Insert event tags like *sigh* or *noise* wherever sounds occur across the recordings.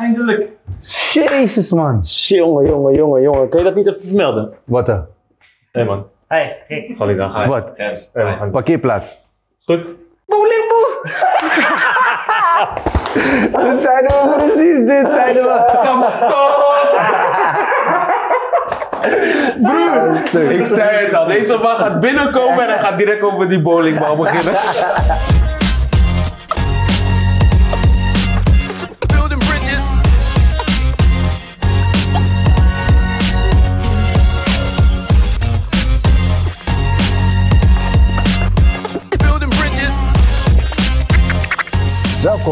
Eindelijk. Jezus, man. Jongen, jongen, jongen, jongen. Kun je dat niet even vermelden? Wat dan? Hé, man. Hé, hey. Ga ik dan gaan. Wat? Hey, Parkeerplaats. Stuk. Boelimboe. *laughs* dit zijn we precies, dit zeiden we. Kom, *laughs* Broer, ah, ik zei het al. Deze man gaat binnenkomen en hij gaat direct over die bowlingbal beginnen. *laughs*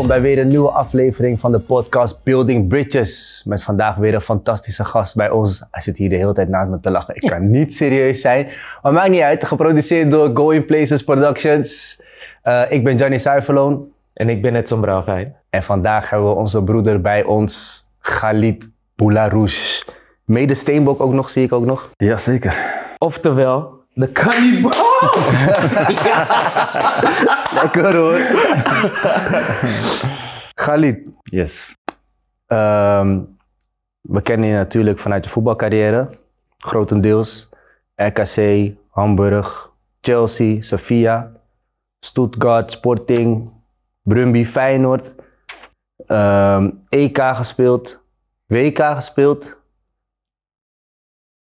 welkom bij weer een nieuwe aflevering van de podcast Building Bridges. Met vandaag weer een fantastische gast bij ons. Hij zit hier de hele tijd naast me te lachen. Ik kan niet serieus zijn. Maar maakt niet uit. Geproduceerd door Going Places Productions. Eh, ik ben Johnny Suiverloon. En ik ben Edson Brouwvijn. En vandaag hebben we onze broeder bij ons, Khalid Boularouche. Mede Steenbok ook nog, zie ik ook nog. Jazeker. Oftewel, de kannibaal! *laughs* Lekker hoor. Khalid. Yes. Ehm, we kennen je natuurlijk vanuit je voetbalcarrière. Grotendeels. RKC, Hamburg, Chelsea, Sofia, Stuttgart, Sporting, Brumby, Feyenoord. EK ehm, e gespeeld. WK gespeeld.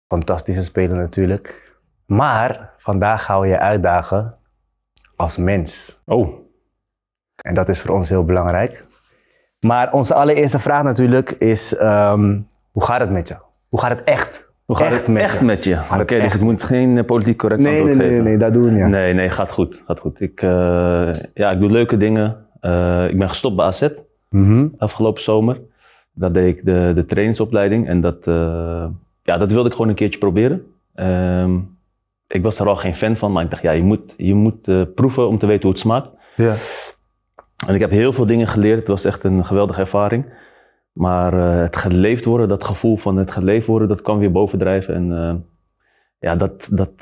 Fantastische speler natuurlijk. Maar vandaag gaan we je uitdagen als mens. Oh. En dat is voor ons heel belangrijk. Maar onze allereerste vraag natuurlijk is: ehm, hoe gaat het met jou? Hoe gaat het echt? Hoe gaat echt het met echt je? met je? Oké, dus het moet geen eh, politiek correct nee, nee, Nee, nee, dat doen we niet. Nee, nee, gaat goed. Gaat goed. Ik, eh, ja, ik doe leuke dingen. Eh, ik ben gestopt bij AZ mm afgelopen zomer. Daar deed ik de, de trainingsopleiding en dat, ja, dat wilde ik gewoon een keertje proberen. Ehm, ik was er al geen fan van, maar ik dacht, ja, je moet, je moet eh, proeven om te weten hoe het smaakt. Ja. En ik heb heel veel dingen geleerd. Het was echt een geweldige ervaring. Maar eh, het geleefd worden, dat gevoel van het geleefd worden, dat kan weer bovendrijven. En eh, ja, dat, dat,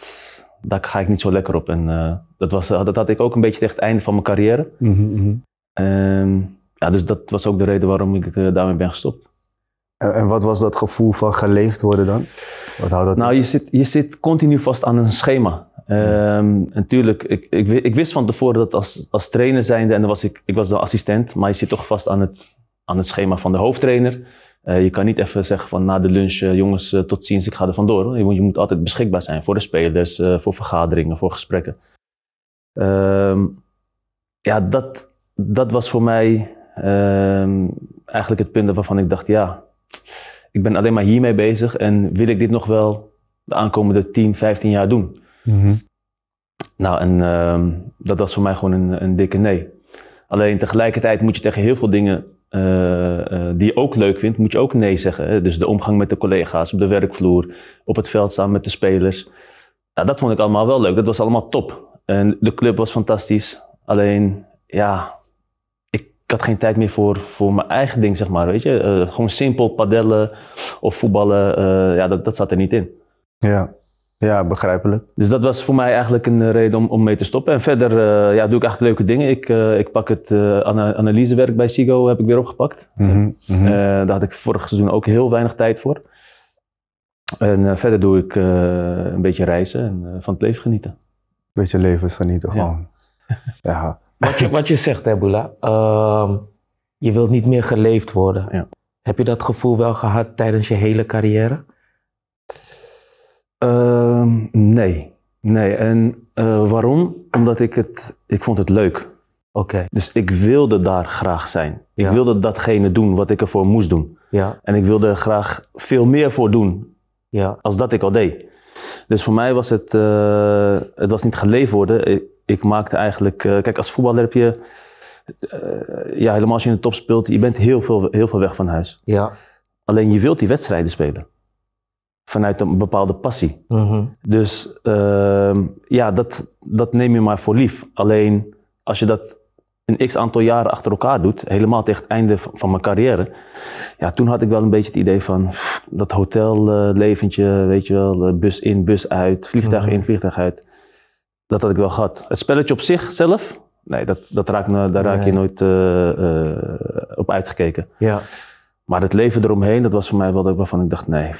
daar ga ik niet zo lekker op. En dat, was, dat had ik ook een beetje tegen het einde van mijn carrière. Mm -hmm. ja, dus dat was ook de reden waarom ik daarmee ben gestopt. En, wat was dat gevoel van geleefd worden dan? Wat houdt dat nou, je zit, je zit continu vast aan een schema. Um, ehm, natuurlijk, ik, ik, ik, wist van tevoren dat als, als trainer zijnde, en dan was ik, ik was de assistent, maar je zit toch vast aan het, aan het schema van de hoofdtrainer. Eh, je kan niet even zeggen van na de lunch, eh, jongens, eh, tot ziens, ik ga er vandoor. Je, moet, je moet altijd beschikbaar zijn voor de spelers, voor vergaderingen, voor gesprekken. Ehm, ja, dat, dat was voor mij ehm, eigenlijk het punt waarvan ik dacht, ja, ik ben alleen maar hiermee bezig en wil ik dit nog wel de aankomende 10, 15 jaar doen? Mhm. Nou, en ehm, dat was voor mij gewoon een, een, dikke nee. Alleen tegelijkertijd moet je tegen heel veel dingen eh, eh, die je ook leuk vindt, moet je ook nee zeggen. Dus de omgang met de collega's op de werkvloer, op het veld samen met de spelers. Nou, dat vond ik allemaal wel leuk. Dat was allemaal top. En de club was fantastisch. Alleen, ja, ik had geen tijd meer voor, voor mijn eigen ding, zeg maar. Weet je? Eh, gewoon simpel padellen of voetballen, eh, ja, dat, dat zat er niet in. Ja. ja, begrijpelijk. Dus dat was voor mij eigenlijk een eh, reden om, om mee te stoppen. En verder ja, doe ik echt leuke dingen. Ik, ik pak het analysewerk bij SIGO, heb ik weer opgepakt. Mhm, mhm. daar had ik vorig seizoen ook heel weinig tijd voor. En verder doe ik een beetje reizen en van het leven genieten. Een beetje levens genieten gewoon. ja. Wat je, wat je zegt, Ebola. Ehm, je wilt niet meer geleefd worden. Ja. Heb je dat gevoel wel gehad tijdens je hele carrière? Ehm, nee. Nee, en eh, waarom? Omdat ik het, ik vond het leuk. Oké. Dus ik wilde daar graag zijn. Ik wilde datgene doen wat ik ervoor moest doen. Ja. En ik wilde er graag veel meer voor doen. Ja. Als dat ik al deed. Dus voor mij was het, eh, het was niet geleefd worden ik maakte eigenlijk. Eh, kijk, als voetballer heb je. Eh, ja, helemaal als je in de top speelt, je bent heel veel, heel veel weg van huis. Ja. Alleen je wilt die wedstrijden spelen. Vanuit een bepaalde passie. Mm Dus ehm, ja, dat, dat neem je maar voor lief. Alleen als je dat een x aantal jaren achter elkaar doet, helemaal tegen het einde van, mijn carrière. Ja, toen had ik wel een beetje het idee van dat hotelleventje, weet je wel, eh, bus in, bus uit, vliegtuig mhm. in, vliegtuig uit. Dat had ik wel gehad. Het spelletje op zich zelf, nee, dat, dat raak, daar raak je nooit eh, eh, op uitgekeken. Ja. Maar het leven eromheen, dat was voor mij wel waarvan ik dacht, nee.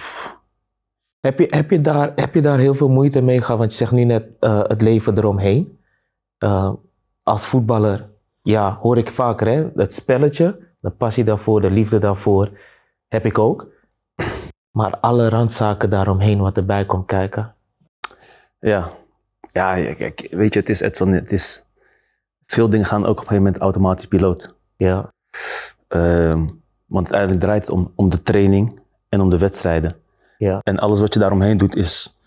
Heb je, heb, je daar, heb je daar heel veel moeite mee gehad? Want je zegt nu net eh, het leven eromheen. als voetballer, ja, hoor ik vaker hè, het spelletje, de passie daarvoor, de liefde daarvoor, heb ik ook. Maar alle randzaken daaromheen wat erbij komt kijken. Ja, ja, kijk, weet je, het is, het is, veel dingen gaan ook op een gegeven moment automatisch piloot. Ja. Ehm, want uiteindelijk draait het om, om de training en om de wedstrijden. Ja. En alles wat je daaromheen doet is,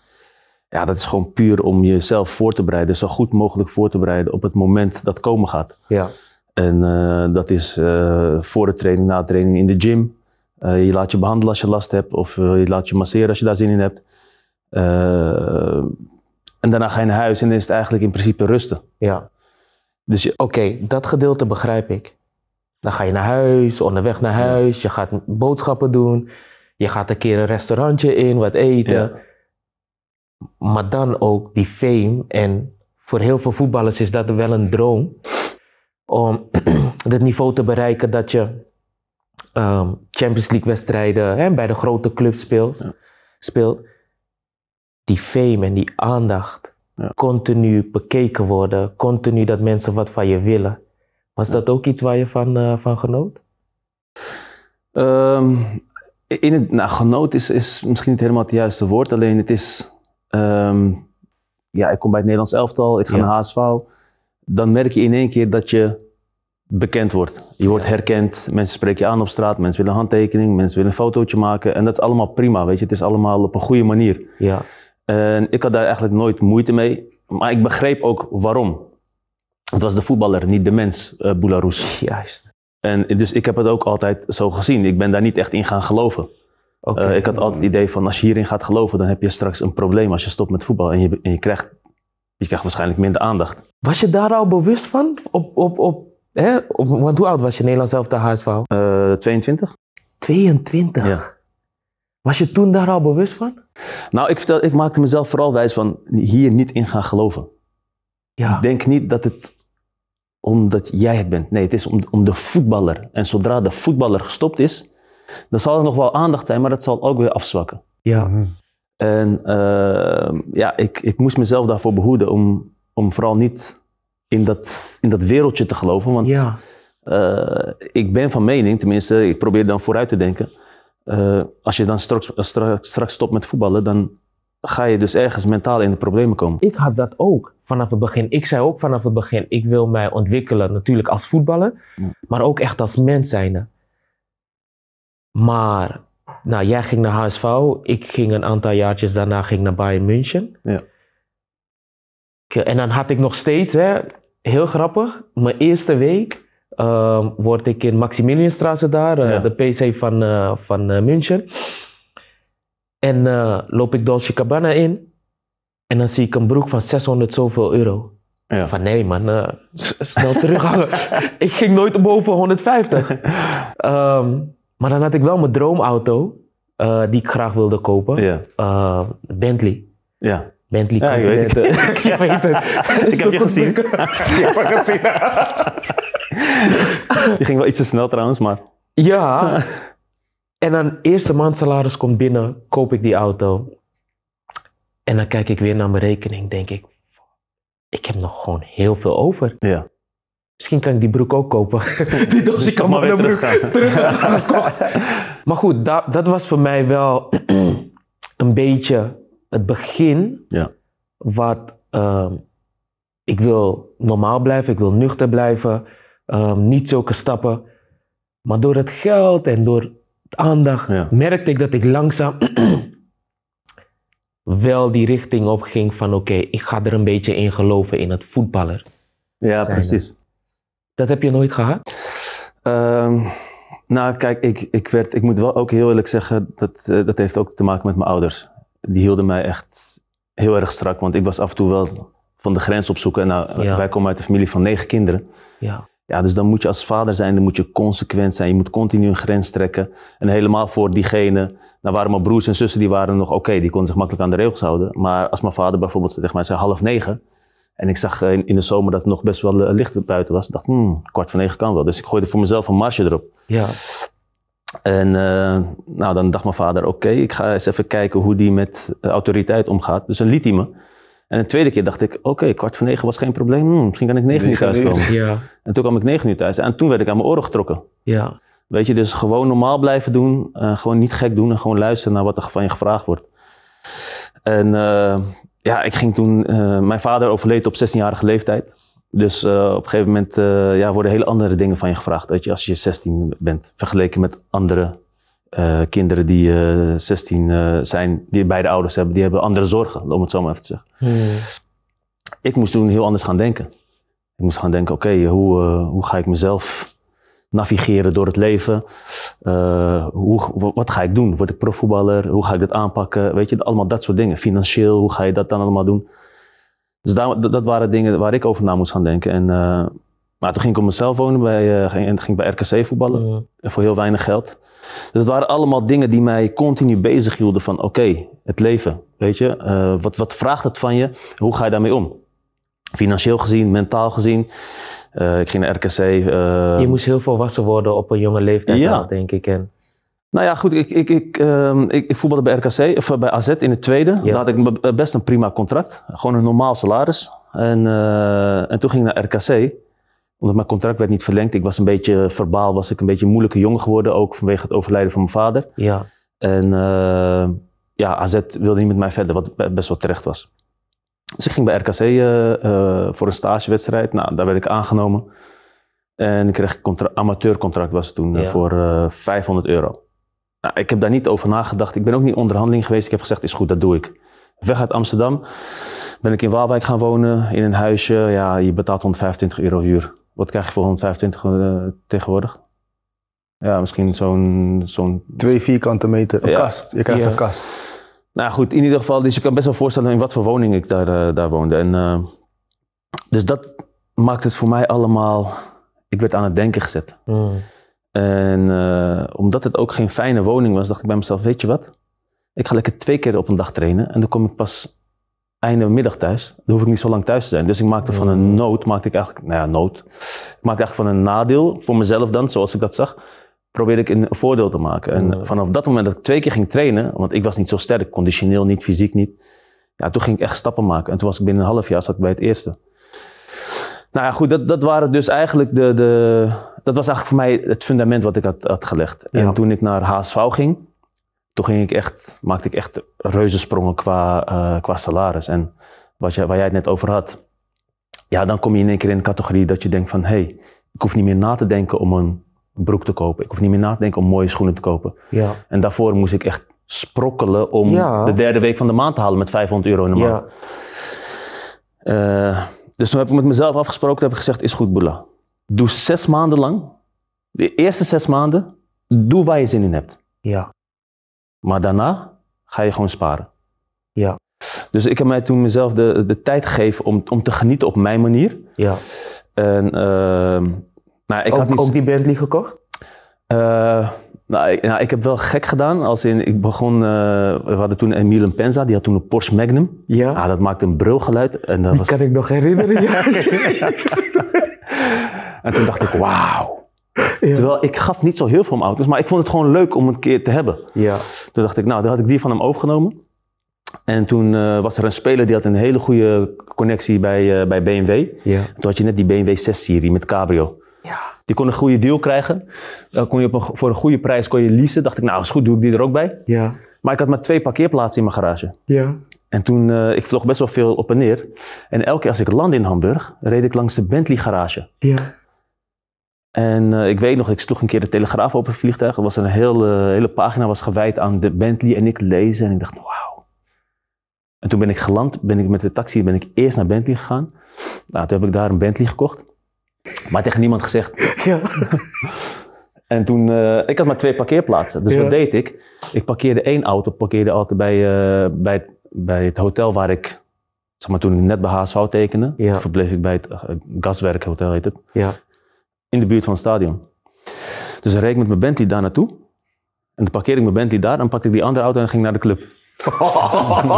ja, dat is gewoon puur om jezelf voor te bereiden, zo goed mogelijk voor te bereiden op het moment dat komen gaat. Ja. En eh, dat is eh, voor de training, na de training in de gym. Eh, je laat je behandelen als je last hebt of je laat je masseren als je daar zin in hebt. En daarna ga je naar huis en is het eigenlijk in principe rusten. Ja. Dus oké, dat gedeelte begrijp ik. Dan ga je naar huis, onderweg naar huis, je gaat boodschappen doen, je gaat een keer een restaurantje in, wat eten. Ja. Maar dan ook die fame. En voor heel veel voetballers is dat wel een droom. Om *clears throat* het niveau te bereiken dat je ehm, Champions League wedstrijden hè, bij de grote clubs speelt. speelt die fame en die aandacht continu bekeken worden, continu dat mensen wat van je willen. Was dat ook iets waar je van, eh, van genoot? Ehm, in het, nou, genoot is, is misschien niet helemaal het juiste woord, alleen het is. Ehm, ja, ik kom bij het Nederlands elftal, ik ga naar HSV. Dan merk je in één keer dat je bekend wordt. Je wordt herkend, mensen spreken je aan op straat, mensen willen handtekening, mensen willen een fotootje maken. En dat is allemaal prima, weet je. Het is allemaal op een goede manier. Ja. En ik had daar eigenlijk nooit moeite mee. Maar ik begreep ook waarom. Het was de voetballer, niet de mens, uh, Boularus. Juist. En dus ik heb het ook altijd zo gezien. Ik ben daar niet echt in gaan geloven. Eh, ik had altijd het idee van als je hierin gaat geloven, dan heb je straks een probleem als je stopt met voetbal. En je, je, krijgt, je krijgt waarschijnlijk minder aandacht. Was je daar al bewust van? Op, op, op, hè? Op, hoe oud was je Nederland zelf de HSV? 22. 22? Ja. Was je toen daar al bewust van? Nou, ik, vertel, ik maakte mezelf vooral wijs van hier niet in gaan geloven. Ja. Denk niet dat het omdat jij het bent. Nee, het is om, de voetballer. En zodra de voetballer gestopt is, dan zal er nog wel aandacht zijn, maar dat zal ook weer afzwakken. Ja. En ehm, ja, ik, ik moest mezelf daarvoor behoeden om, om vooral niet in dat, in dat wereldje te geloven. Want ja. Eh, ik ben van mening, tenminste, ik probeer dan vooruit te denken eh, als je dan straks, straks, stopt met voetballen, dan ga je dus ergens mentaal in de problemen komen. Ik had dat ook vanaf het begin. Ik zei ook vanaf het begin, ik wil mij ontwikkelen natuurlijk als voetballer, maar ook echt als mens zijn. Maar, nou, jij ging naar HSV, ik ging een aantal jaartjes daarna ging naar Bayern München. Ja. En dan had ik nog steeds, hè, heel grappig, mijn eerste week Ehm, word ik in Maximilianstraße daar, eh, de PC van, uh, van eh, München. En loop ik Dolce Cabana in en dan zie ik een broek van 600 zoveel euro. Ja. Van nee man, *laughs* snel terughangen. *laughs* ik ging nooit boven 150. *laughs* Ehm, maar dan had ik wel mijn droomauto die ik graag wilde kopen. Bentley. Ja. Bentley ja, ik weet het. ik weet het. ik heb je gezien. gezien. *laughs* Die ging wel iets te snel trouwens, maar... Ja. En dan eerste maand salaris komt binnen, koop ik die auto. En dan kijk ik weer naar mijn rekening, denk ik... Ik heb nog gewoon heel veel over. Ja. Misschien kan ik die broek ook kopen. *laughs* die doos, ik kan maar weer terug, gaan. *laughs* Maar goed, dat, dat was voor mij wel *clears throat* een beetje het begin. Ja. Wat ehm, ik wil normaal blijven, ik wil nuchter blijven um, niet zulke stappen. Maar door het geld en door de aandacht merkte ik dat ik langzaam *clears throat* wel die richting op ging van oké, ik ga er een beetje in geloven in het voetballer. Ja, precies. Dat heb je nooit gehad? Ehm, nou, kijk, ik, ik, werd, ik moet wel ook heel eerlijk zeggen, dat, eh, dat heeft ook te maken met mijn ouders. Die hielden mij echt heel erg strak, want ik was af en toe wel van de grens opzoeken. En nou, wij komen uit een familie van negen kinderen. Ja. Ja, dus dan moet je als vader zijn, dan moet je consequent zijn. Je moet continu een grens trekken. En helemaal voor diegene. Nou waren mijn broers en zussen, die waren nog oké, die konden zich makkelijk aan de regels houden. Maar als mijn vader bijvoorbeeld zeg maar, zei half negen. En ik zag in, de zomer dat het nog best wel eh, licht buiten was. Ik dacht, hmm, kwart van negen kan wel. Dus ik gooide voor mezelf een marsje erop. Ja. En eh, nou, dan dacht mijn vader, oké, ik ga eens even kijken hoe die met eh, autoriteit omgaat. Dus dan liet hij me. En de tweede keer dacht ik, oké, kwart voor negen was geen probleem. Hmm, misschien kan ik negen uur thuis komen. Ja. En toen kwam ik negen uur thuis. En toen werd ik aan mijn oren getrokken. Ja. Weet je, dus gewoon normaal blijven doen. Uh, gewoon niet gek doen en gewoon luisteren naar wat er van je gevraagd wordt. En eh, ja, ik ging toen... Eh, mijn vader overleed op 16-jarige leeftijd. Dus op een gegeven moment ja, worden hele andere dingen van je gevraagd. Weet je, als je 16 bent, vergeleken met andere eh, kinderen die 16 eh, eh, zijn, die beide ouders hebben, die hebben andere zorgen, om het zo maar even te zeggen. Hmm. Ik moest toen heel anders gaan denken. Ik moest gaan denken, oké, hoe, hoe ga ik mezelf navigeren door het leven? hoe, wat ga ik doen? Word ik profvoetballer? Hoe ga ik dat aanpakken? Weet je, allemaal dat soort dingen. Financieel, hoe ga je dat dan allemaal doen? Dus daar, dat waren dingen waar ik over na moest gaan denken. En maar toen ging ik op mezelf wonen bij, eh, ging, en ging bij RKC voetballen. En voor heel weinig geld. Dus het waren allemaal dingen die mij continu bezig hielden van oké, het leven. Weet je, eh, wat, wat vraagt het van je? Hoe ga je daarmee om? Financieel gezien, mentaal gezien. Eh, ik ging naar RKC. je moest heel volwassen worden op een jonge leeftijd denk ik. En... Nou ja, goed, ik, ik, ik, um, ik, ik, voetbalde bij RKC, of bij AZ in de tweede. Daar had ik best een prima contract. Gewoon een normaal salaris. En, en toen ging ik naar RKC omdat mijn contract werd niet verlengd. Ik was een beetje eh, verbaal, was ik een beetje een moeilijke jongen geworden. Ook vanwege het overlijden van mijn vader. Ja. En eh, ja, AZ wilde niet met mij verder, wat best wel terecht was. Dus ik ging bij RKC eh, voor een stagewedstrijd. Nou, daar werd ik aangenomen. En ik kreeg een amateurcontract was het toen voor 500 euro. Nou, ik heb daar niet over nagedacht. Ik ben ook niet onderhandeling geweest. Ik heb gezegd, is goed, dat doe ik. Weg uit Amsterdam ben ik in Waalwijk gaan wonen, in een huisje. Ja, je betaalt 125 euro huur. Wat krijg je voor 125 eh, tegenwoordig? Ja, misschien zo'n... zo'n Twee vierkante meter, kast. Je krijgt een kast. Nou goed, in ieder geval, dus je kan best wel voorstellen in wat voor woning ik daar, eh, daar woonde. En, eh, dus dat maakt het voor mij allemaal... Ik werd aan het denken gezet. Hmm. En omdat het ook geen fijne woning was, dacht ik bij mezelf, weet je wat? Ik ga lekker twee keer op een dag trainen en dan kom ik pas einde middag thuis. Dan hoef ik niet zo lang thuis te zijn. Dus ik maakte van een oh. nood, maakte ik eigenlijk, nou ja, nood. Ik maakte eigenlijk van een nadeel voor mezelf dan, zoals ik dat zag, probeerde ik een voordeel te maken. En oh. vanaf dat moment dat ik twee keer ging trainen, want ik was niet zo sterk, conditioneel niet, fysiek niet. Ja, toen ging ik echt stappen maken. En toen was ik binnen een half jaar zat ik bij het eerste. Nou ja, goed, dat, dat waren dus eigenlijk de, de... Dat was eigenlijk voor mij het fundament wat ik had, had gelegd. En toen ik naar HSV ging, toen ging ik echt, maakte ik echt reuzensprongen qua, eh, qua salaris. En wat je, waar jij het net over had. Ja, dan kom je in één keer in de categorie dat je denkt van... hé, hey, ik hoef niet meer na te denken om een broek te kopen. Ik hoef niet meer na te denken om mooie schoenen te kopen. Ja. En daarvoor moest ik echt sprokkelen om de derde week van de maand te halen met 500 euro in de maand. Ja. Eh, dus toen heb ik met mezelf afgesproken, heb ik gezegd, is goed Boela. Doe zes maanden lang, de eerste zes maanden, doe waar je zin in hebt. Ja. Maar daarna ga je gewoon sparen. Ja. Dus ik heb mij toen mezelf de, de tijd gegeven om, om te genieten op mijn manier. Ja. En, uh, nou, ik ook, had niet... ook die Bentley gekocht? Eh, nou, nou ik, heb wel gek gedaan. Als in, ik begon, eh, we hadden toen Emile Penza, die had toen een Porsche Magnum. Ja. Ah, dat maakte een brulgeluid. En dat die was... kan ik nog herinneren. *laughs* *laughs* en toen dacht ik, wauw. Ja. Terwijl ik gaf niet zo heel veel om auto's, maar ik vond het gewoon leuk om een keer te hebben. Ja. Toen dacht ik, nou, dan had ik die van hem overgenomen. En toen eh, was er een speler die had een hele goede connectie bij, uh, bij BMW. Ja. Toen had je net die BMW 6-serie met cabrio. Ja. Die kon een goede deal krijgen. Dan eh, kon je op een, voor een goede prijs kon je leasen. Dacht ik, nou is goed, doe ik die er ook bij. Ja. Maar ik had maar twee parkeerplaatsen in mijn garage. Ja. En toen, ik vloog best wel veel op en neer. En elke keer als ik land in Hamburg, reed ik langs de Bentley garage. Ja. En eh, ik weet nog, ik sloeg een keer de Telegraaf op een vliegtuig. Er was een hele, eh, hele pagina was gewijd aan de Bentley en ik lezen. En ik dacht, wauw. En toen ben ik geland, ben ik met de taxi ben ik eerst naar Bentley gegaan. Nou, toen heb ik daar een Bentley gekocht. Maar tegen niemand gezegd. *laughs* Ja. *laughs* en toen, eh, ik had maar twee parkeerplaatsen. Dus wat deed ik? Ik parkeerde één auto, parkeerde altijd bij, bij, het, bij het hotel waar ik zeg maar, toen ik net bij HSV tekende, ja. verbleef ik bij het Gaswerkhotel, heet het. Ja in de buurt van het stadion. Dus dan rijd ik met mijn Bentley daar naartoe. En dan parkeer ik mijn Bentley daar, dan pak ik die andere auto en ging naar de club.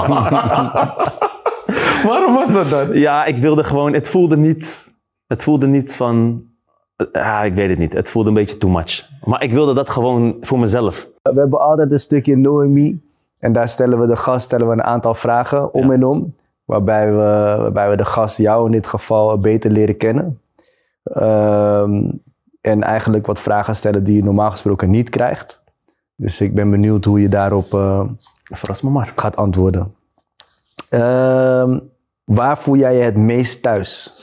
*laughs* Waarom was dat dan? Ja, ik wilde gewoon, het voelde niet, het voelde niet van, eh, ah, ik weet het niet, het voelde een beetje too much. Maar ik wilde dat gewoon voor mezelf. We hebben altijd een stukje Noemi en daar stellen we de gast stellen we een aantal vragen om en om. Waarbij we, waarbij we de gast, jou in dit geval, beter leren kennen. Ehm, en eigenlijk wat vragen stellen die je normaal gesproken niet krijgt. Dus ik ben benieuwd hoe je daarop eh, gaat antwoorden. Ehm, waar voel jij je het meest thuis?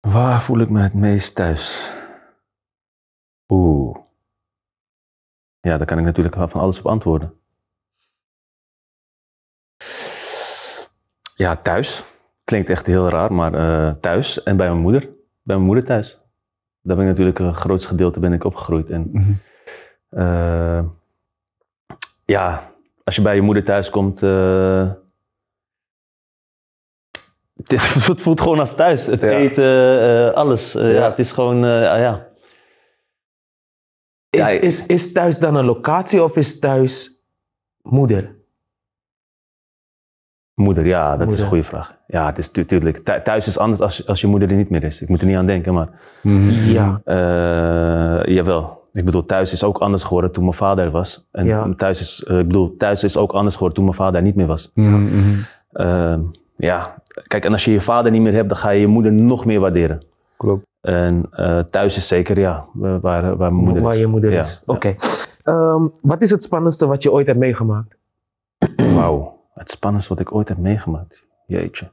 Waar voel ik me het meest thuis? Oeh. Ja, daar kan ik natuurlijk van alles op antwoorden. Ja, thuis. Klinkt echt heel raar, maar eh, thuis en bij mijn moeder bij mijn moeder thuis. Daar ben ik natuurlijk een eh, groot gedeelte ben ik opgegroeid. En mhm. eh, ja, als je bij je moeder thuis komt, eh, het, *laughs* het, voelt gewoon als thuis. Het eten, alles. ja. het is gewoon, ah, ja. Is, is, is thuis dan een locatie of is thuis moeder? Moeder, ja, dat is een goede vraag. Ja, het is tuurlijk. thuis is anders als, als je moeder er niet meer is. Ik moet er niet aan denken, maar. Mhm. Ja. Eh, jawel. Ik bedoel, thuis is ook anders geworden toen mijn vader er was. En ja. thuis is, eh, ik bedoel, thuis is ook anders geworden toen mijn vader niet meer was. Ja. Mhm. Ehm, ja. Kijk, en als je je vader niet meer hebt, dan ga je je moeder nog meer waarderen. Klopt. En eh, thuis is zeker, ja, waar, waar mijn waar moeder waar je moeder is. Oké. Ehm, wat is het spannendste wat je ooit hebt meegemaakt? Wauw. Het spannendste wat ik ooit heb meegemaakt. Jeetje.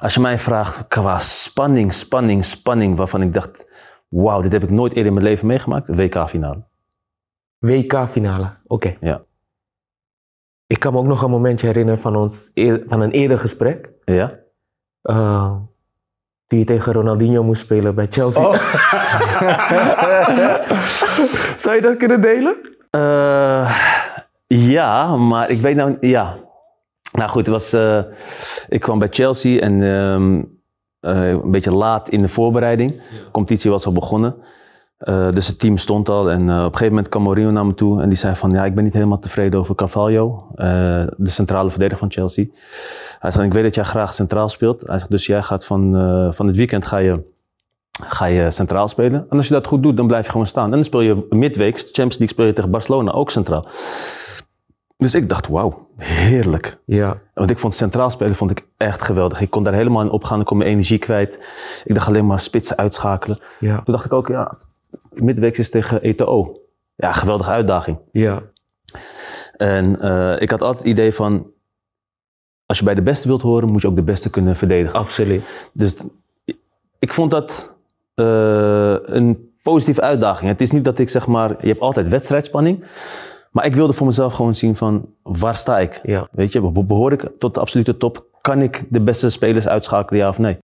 Als je mij vraagt qua spanning, spanning, spanning, waarvan ik dacht, wauw, dit heb ik nooit eerder in mijn leven meegemaakt, WK-finale. WK-finale, oké. Ja. Ik kan me ook nog een momentje herinneren van, ons, van een eerder gesprek. Ja. Uh, die je tegen Ronaldinho moest spelen bij Chelsea. Oh. *laughs* *laughs* Zou je dat kunnen delen? Uh, ja, maar ik weet nou, ja. Nou goed, het was, eh, ik kwam bij Chelsea en ehm, eh, een beetje laat in de voorbereiding. De competitie was al begonnen. Eh, dus het team stond al en op een gegeven moment kwam Mourinho naar me toe en die zei van ja, ik ben niet helemaal tevreden over Carvalho, de centrale verdediger van Chelsea. Hij zei, ik weet dat jij graag centraal speelt. Hij zegt, dus jij gaat van, van het weekend ga je, ga je centraal spelen. En als je dat goed doet, dan blijf je gewoon staan. En dan speel je midweeks, Champions League speel je tegen Barcelona, ook centraal. Dus ik dacht, wauw, heerlijk. Ja. Want ik vond centraal spelen vond ik echt geweldig. Ik kon daar helemaal in opgaan, ik kon mijn energie kwijt. Ik dacht alleen maar spitsen uitschakelen. Ja. Toen dacht ik ook, ja, midweeks is tegen ETO. Ja, geweldige uitdaging. Ja. En eh, ik had altijd het idee van, als je bij de beste wilt horen, moet je ook de beste kunnen verdedigen. Absoluut. Dus ik vond dat eh, een positieve uitdaging. Het is niet dat ik zeg maar, je hebt altijd wedstrijdspanning. Maar ik wilde voor mezelf gewoon zien van waar sta ik? Ja. Weet je, behoor ik tot de absolute top? Kan ik de beste spelers uitschakelen, ja of nee?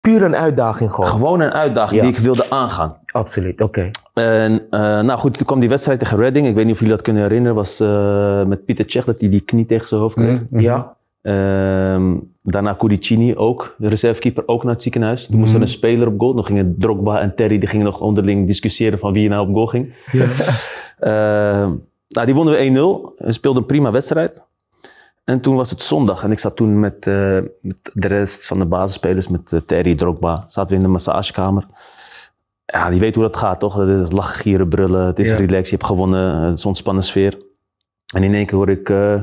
Puur een uitdaging gewoon. Gewoon een uitdaging die ik wilde aangaan. Absoluut, oké. En eh, nou goed, toen kwam die wedstrijd tegen Redding. Ik weet niet of jullie dat kunnen herinneren. was eh, met Pieter Tsjech dat hij die knie tegen zijn hoofd kreeg. Mhm, ja. Ehm, daarna Curicini ook, de reservekeeper, ook naar het ziekenhuis. Toen moesten moest er mhm. een speler op goal. Nog gingen Drogba en Terry, die gingen nog onderling discussiëren van wie nou op goal ging. *laughs* Ehm, nou, die wonnen we 1-0. We speelden een prima wedstrijd. En toen was het zondag en ik zat toen met, eh, met de rest van de basisspelers, met eh, Terry, Drogba, zaten we in de massagekamer. Ja, die weet hoe dat gaat, toch? Het is lachen, brullen, het is relax, je hebt gewonnen, eh, het is ontspannen sfeer. En in één keer hoor ik, uh,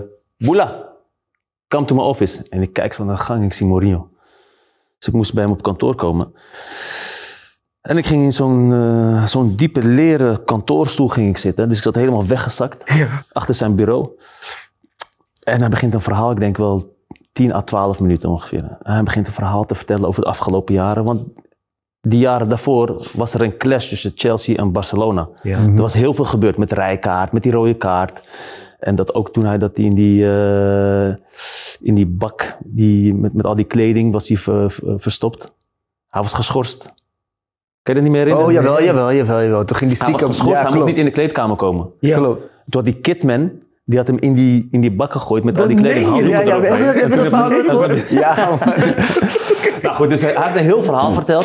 Come to mijn office. En ik kijk zo naar de gang en ik zie Mourinho. Dus ik moest bij hem op kantoor komen. En ik ging in zo'n eh, zo'n diepe leren kantoorstoel ging ik zitten. Dus ik zat helemaal weggezakt achter zijn bureau. En hij begint een verhaal, ik denk wel 10 à 12 minuten ongeveer. hij begint een verhaal te vertellen over de afgelopen jaren. Want die jaren daarvoor was er een clash tussen Chelsea en Barcelona. Er was heel veel gebeurd met rijkaart, met die rode kaart. En dat ook toen hij dat die in die, eh, in die bak die, met, met al die kleding was hij verstopt. Hij was geschorst. Kan je dat niet meer herinneren? Oh jawel, jawel, jawel. jawel. Toen ging die stiekem... Hij was hij mocht niet in de kleedkamer komen. Ja. Klopt. Toen had die kitman, die had hem in die, in die bak gegooid met al die kleding. ja, ja, *laughs* ja, ja, het ja, ja, ja, ja, ja,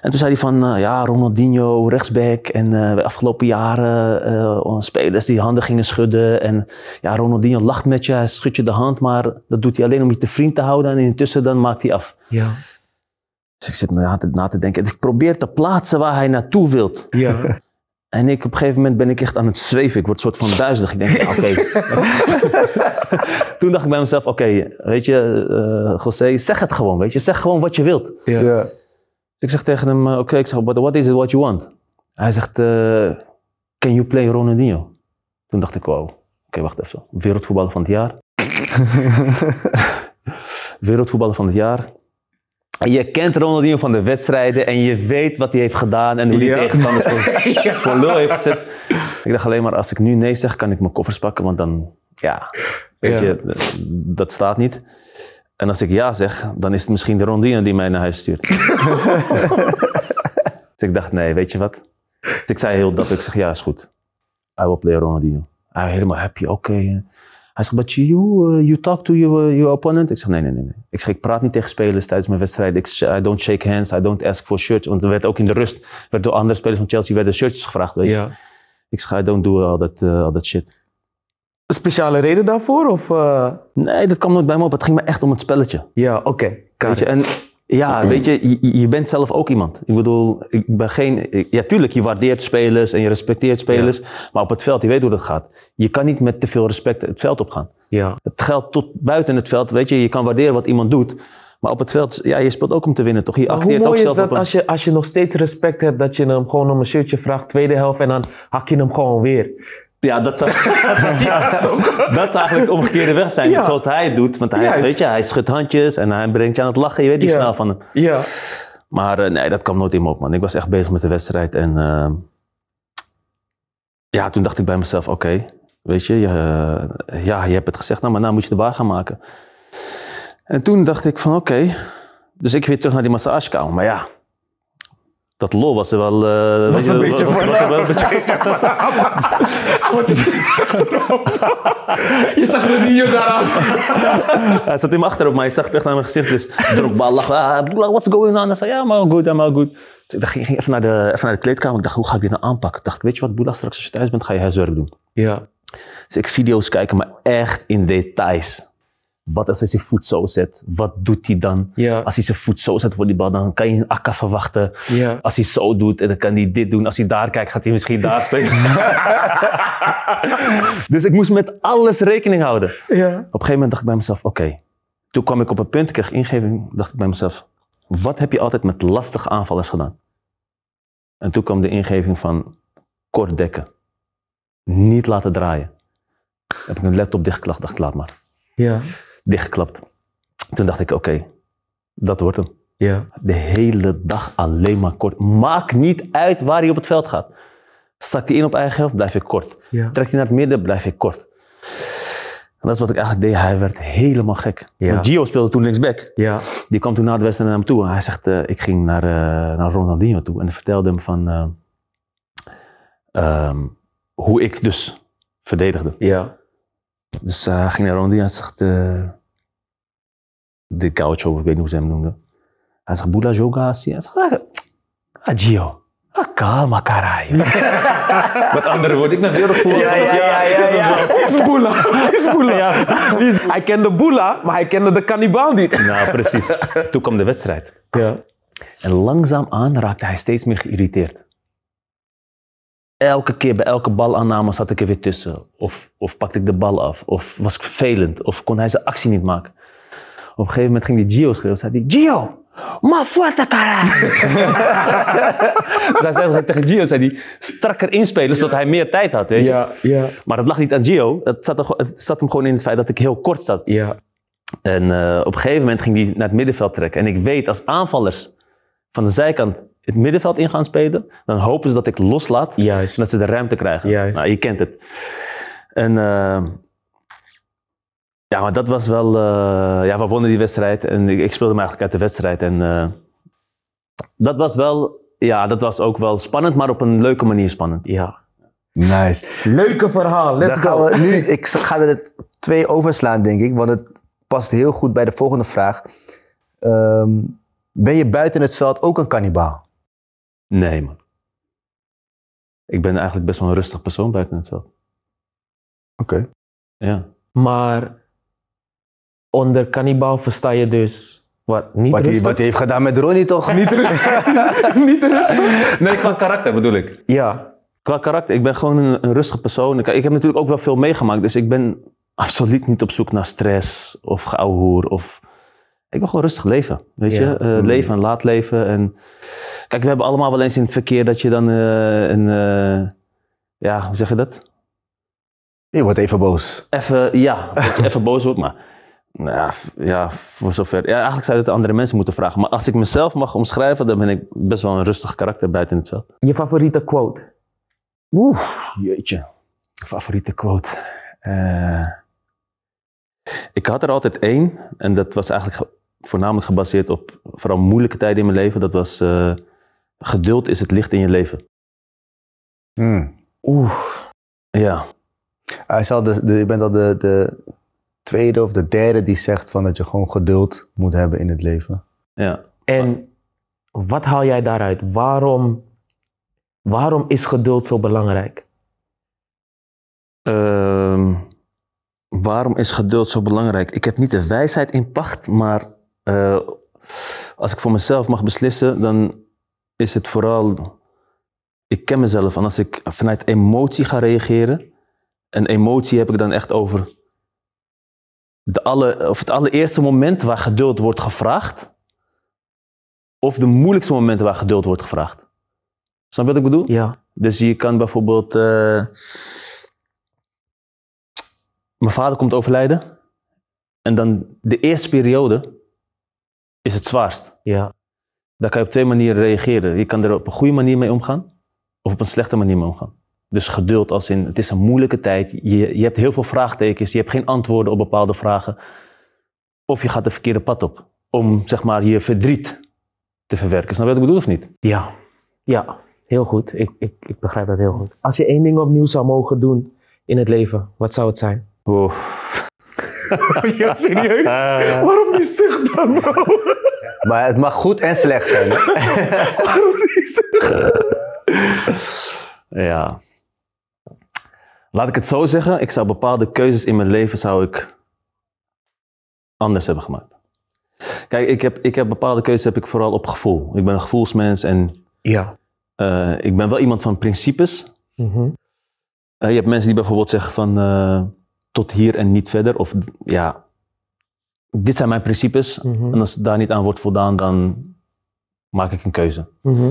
en toen zei hij van, eh, ja, Ronaldinho, rechtsback. En de eh, afgelopen jaren eh, spelers die handen gingen schudden. En ja, Ronaldinho lacht met je, hij schudt je de hand. Maar dat doet hij alleen om je te vriend te houden. En intussen dan maakt hij af. Ja. Dus ik zit na te, na te denken. ik probeer te plaatsen waar hij naartoe wilt. Ja. *laughs* En ik, op een gegeven moment ben ik echt aan het zweven. Ik word een soort van duizelig. Ik denk, ja, oké. *laughs* Toen dacht ik bij mezelf, oké, weet je, José, zeg het gewoon. Weet je, zeg gewoon wat je wilt. Ja. ja. Dus ik zeg tegen hem, eh, oké, ik zeg, but what is it what you want? Hij zegt, eh, can you play Ronaldinho? Toen dacht ik, wow, oké, wacht even. Wereldvoetballer van het jaar. *laughs* Wereldvoetballer van het jaar. En je kent Ronaldinho van de wedstrijden en je weet wat hij heeft gedaan en hoe hij tegenstanders voor, *laughs* ja. lul heeft gezet. Ik dacht alleen maar, als ik nu nee zeg, kan ik mijn koffers pakken, want dan, ja, weet je, dat staat niet. En als ik ja zeg, dan is het misschien de rondine die mij naar huis stuurt. *laughs* dus ik dacht, nee, weet je wat? Dus ik zei heel dapper, ik zeg, ja, is goed. I will play Ronaldinho. Hij ah, helemaal happy, oké. Hij zegt, but you, uh, you talk to your, uh, your opponent? Ik zeg, nee, nee, nee. Ik, zeg, ik praat niet tegen spelers tijdens mijn wedstrijd. Ik, I don't shake hands, I don't ask for shirts. Want er werd ook in de rust, werd door andere spelers van Chelsea werden shirts gevraagd, weet je. Ja. Ik zeg, I don't do al dat uh, shit speciale reden daarvoor? Of, eh? Nee, dat kwam nooit bij me op. Het ging me echt om het spelletje. Ja, oké. Okay. En ja, weet je, je, bent zelf ook iemand. Ik bedoel, ik ben geen... ja, tuurlijk, je waardeert spelers en je respecteert spelers. Maar op het veld, je weet hoe dat gaat. Je kan niet met te veel respect het veld opgaan. Ja. Het geldt tot buiten het veld, weet je. Je kan waarderen wat iemand doet. Maar op het veld, ja, je speelt ook om te winnen, toch? Je acteert hoe mooi ook zelf is dat als, je, als je nog steeds respect hebt... dat je hem gewoon om een shirtje vraagt, tweede helft... en dan hak je hem gewoon weer. Ja, dat zou, *laughs* dat zou eigenlijk de omgekeerde weg zijn. Ja. Zoals hij het doet. Want hij, weet je, hij schudt handjes en hij brengt je aan het lachen. Je weet die snel van hem. Ja. Maar eh, nee, dat kwam nooit in me op, man. Ik was echt bezig met de wedstrijd. En ehm, ja, toen dacht ik bij mezelf, oké, weet je, eh, ja, je hebt het gezegd, nou, maar nu moet je de waar gaan maken. En toen dacht ik van, oké. Dus ik weer terug naar die massagekamer. Maar ja, dat lol was er wel... Uh, was, een beetje. was, er wel een beetje voor. zag een Je zag niet daar aan. *laughs* Hij zat in achterop, maar hij zag echt aan mijn gezicht. Dus Drogba lachte. Ah, what's going on? Hij zei, ja, maar goed, maar good. Dus ik dacht, ging, ging even, naar de, even naar de kleedkamer. Ik dacht, hoe ga ik dit nou aanpakken? Ik dacht, weet je wat, Boela, straks als je thuis bent, ga je huiswerk doen. Ja. Dus ik video's kijken, maar echt in details. Wat als hij zijn voet zo zet? Wat doet hij dan? Als hij zijn voet zo zet voor die bal, dan kan je een akka verwachten. Als hij zo doet en dan kan hij dit doen. Als hij daar kijkt, gaat hij misschien daar spelen. *laughs* dus ik moest met alles rekening houden. Ja. Op een gegeven moment dacht ik bij mezelf, oké. Toen kwam ik op een punt, kreeg ingeving, dacht ik bij mezelf. Wat heb je altijd met lastige aanvallers gedaan? En toen kwam de ingeving van kort dekken. Niet laten draaien. Heb ik een laptop dichtgeklapt, dacht ik, laat maar. Ja dichtgeklapt. Toen dacht ik, oké, dat wordt hem. Ja. De hele dag alleen maar kort. Maakt niet uit waar hij op het veld gaat. Zakt hij in op eigen helft, blijf ik kort. Ja. Trekt hij naar het midden, blijf ik kort. En dat is wat ik eigenlijk deed. Hij werd helemaal gek. Gio speelde toen linksback. Ja. Die kwam toen na de wedstrijd naar hem toe. En hij zegt, eh, ik ging naar, uh, naar Ronaldinho toe. En vertelde hem van eh, ehm, hoe ik dus verdedigde. Ja. Dus eh, hij ging naar Rondi en zegt, de couch over, ik weet niet hoe ze hem noemden. Hij zegt, Bula Joga, hij zegt, Kalma karai. Met andere woorden, ik ben wereldvoer. Ja, ja, ja. ja, ja, Is Boela. Is Boela. Ja. Hij kende Boela, maar hij kende de kannibaal niet. Nou, precies. Toen kwam de wedstrijd. Ja. En langzaam aan raakte hij steeds meer geïrriteerd elke keer bij elke balaanname zat ik er weer tussen. Of, of pakte ik de bal af. Of was ik vervelend. Of kon hij zijn actie niet maken. Op een gegeven moment ging die Gio schreeuwen. Zei hij, Gio! Ma fuerte cara! dus hij zei tegen Gio, zei die strakker inspelen, zodat hij meer tijd had. Weet je? Ja, ja. Maar dat lag niet aan Gio. Het zat, er, het zat hem gewoon in het feit dat ik heel kort zat. Ja. En eh, op een gegeven moment ging hij naar het middenveld trekken. En ik weet, als aanvallers van de zijkant het middenveld in gaan spelen, dan hopen ze dat ik loslaat Juist. en dat ze de ruimte krijgen. Juist. Nou, je kent het. En uh, ja, maar dat was wel. Uh, ja, we wonnen die wedstrijd en ik, speelde me eigenlijk uit de wedstrijd. En uh, dat was wel. Ja, dat was ook wel spannend, maar op een leuke manier spannend. Ja. Nice. Leuke verhaal. Let's go. nu, ik ga er twee overslaan, denk ik, want het past heel goed bij de volgende vraag. Ehm, ben je buiten het veld ook een kannibaal? Nee, man. Ik ben eigenlijk best wel een rustig persoon buiten het veld. Oké. Ja. Maar onder kannibaal versta je dus wat niet wat Hij, wat hij heeft gedaan met Ronnie toch? *laughs* niet, rustig. *laughs* niet rustig? Nee, qua karakter bedoel ik. Ja. Qua karakter. Ik ben gewoon een, een rustige persoon. Ik, ik, heb natuurlijk ook wel veel meegemaakt. Dus ik ben absoluut niet op zoek naar stress of geouwehoer of ik wil gewoon rustig leven. Weet je, eh, mm. leven en laat leven. En kijk, we hebben allemaal wel eens in het verkeer dat je dan eh, een. Eh, ja, hoe zeg je dat? Je wordt even boos. Even, ja, even boos wordt, maar. Nou ja, ja, voor zover. Ja, eigenlijk zou je dat andere mensen moeten vragen. Maar als ik mezelf mag omschrijven, dan ben ik best wel een rustig karakter buiten het veld. Je favoriete quote? Oeh, jeetje. Favoriete quote. ik had er altijd één, en dat was eigenlijk voornamelijk gebaseerd op vooral moeilijke tijden in mijn leven. Dat was eh, geduld is het licht in je leven. Hmm. Oeh. Ja. Hij zal je bent al de, de tweede of de derde die zegt van dat je gewoon geduld moet hebben in het leven. Ja. En wat haal jij daaruit? Waarom, waarom is geduld zo belangrijk? Ehm, waarom is geduld zo belangrijk? Ik heb niet de wijsheid in pacht, maar eh, als ik voor mezelf mag beslissen, dan is het vooral, ik ken mezelf. En als ik vanuit emotie ga reageren, en emotie heb ik dan echt over de alle, of het allereerste moment waar geduld wordt gevraagd, of de moeilijkste momenten waar geduld wordt gevraagd. Snap je wat ik bedoel? Ja. Dus je kan bijvoorbeeld. Eh, mijn vader komt overlijden. En dan de eerste periode is het zwaarst. Ja. Daar kan je op twee manieren reageren. Je kan er op een goede manier mee omgaan of op een slechte manier mee omgaan. Dus geduld als in, het is een moeilijke tijd. Je, je hebt heel veel vraagtekens, je hebt geen antwoorden op bepaalde vragen. Of je gaat de verkeerde pad op om zeg maar je verdriet te verwerken. Snap je wat ik bedoel of niet? Ja, ja heel goed. Ik, ik, ik begrijp dat heel goed. Als je één ding opnieuw zou mogen doen in het leven, wat zou het zijn? *laughs* ja, serieus? Eh. Waarom die zucht dan, nou? bro? maar het mag goed en slecht zijn. *laughs* Waarom die zucht? ja. Laat ik het zo zeggen, ik zou bepaalde keuzes in mijn leven zou ik anders hebben gemaakt. Kijk, ik heb, ik heb bepaalde keuzes heb ik vooral op gevoel. Ik ben een gevoelsmens en ja. Eh, ik ben wel iemand van principes. Mhm. Eh, je hebt mensen die bijvoorbeeld zeggen van, tot hier en niet verder. Of ja, dit zijn mijn principes. Mhm. En als daar niet aan wordt voldaan, dan maak ik een keuze. Mhm.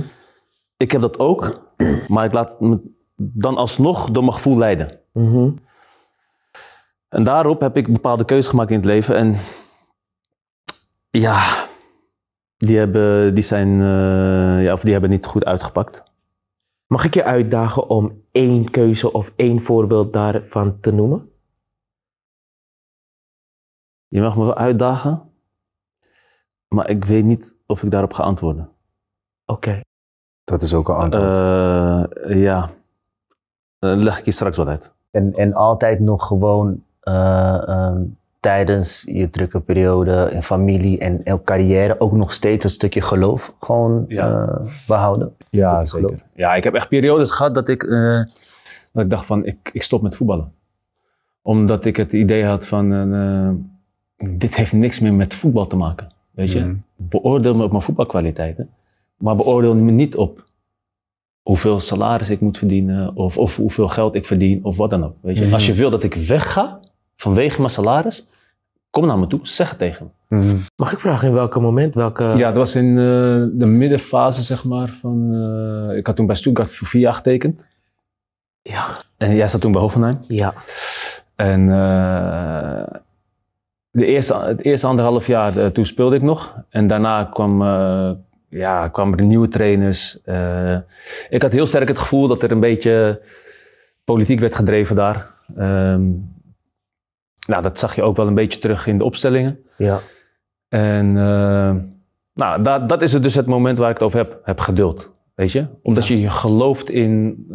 Ik heb dat ook, maar ik laat me dan alsnog door mijn gevoel leiden. Mhm. En daarop heb ik bepaalde keuzes gemaakt in het leven. En ja, die hebben, die zijn, eh, ja, of die hebben niet goed uitgepakt. Mag ik je uitdagen om één keuze of één voorbeeld daarvan te noemen? Je mag me wel uitdagen, maar ik weet niet of ik daarop ga antwoorden. Oké. Dat is ook een antwoord. Eh, ja, Dan eh, leg ik je straks wel uit. En, en altijd nog gewoon eh, ehm, tijdens je drukke periode in familie en, carrière ook nog steeds een stukje geloof gewoon behouden? Ja, zeker. Ja, ik heb echt periodes gehad dat ik, dat ik dacht van ik, ik stop met voetballen. Omdat ik het idee had van dit heeft niks meer met voetbal te maken. Weet je? Mhm. Beoordeel me op mijn voetbalkwaliteiten, maar beoordeel me niet op hoeveel salaris ik moet verdienen of, of hoeveel geld ik verdien of wat dan ook. Weet je? Mhm. Als je wil dat ik wegga vanwege mijn salaris, kom naar me toe, zeg het tegen me. Mhm. Mag ik vragen in welk moment? Welke... Ja, dat was in eh, de middenfase, zeg maar. Van, eh, ik had toen bij Stuttgart voor vier getekend. Ja. En jij zat toen bij Hoffenheim. Ja. En eh, de eerste, het eerste anderhalf jaar, eh, toen speelde ik nog. En daarna kwam, eh, ja, kwamen er nieuwe trainers. Eh, ik had heel sterk het gevoel dat er een beetje politiek werd gedreven daar. Ehm, nou, dat zag je ook wel een beetje terug in de opstellingen. Ja. En nou, dat, dat is het dus het moment waar ik het over heb, heb geduld. Weet je? Omdat je gelooft in,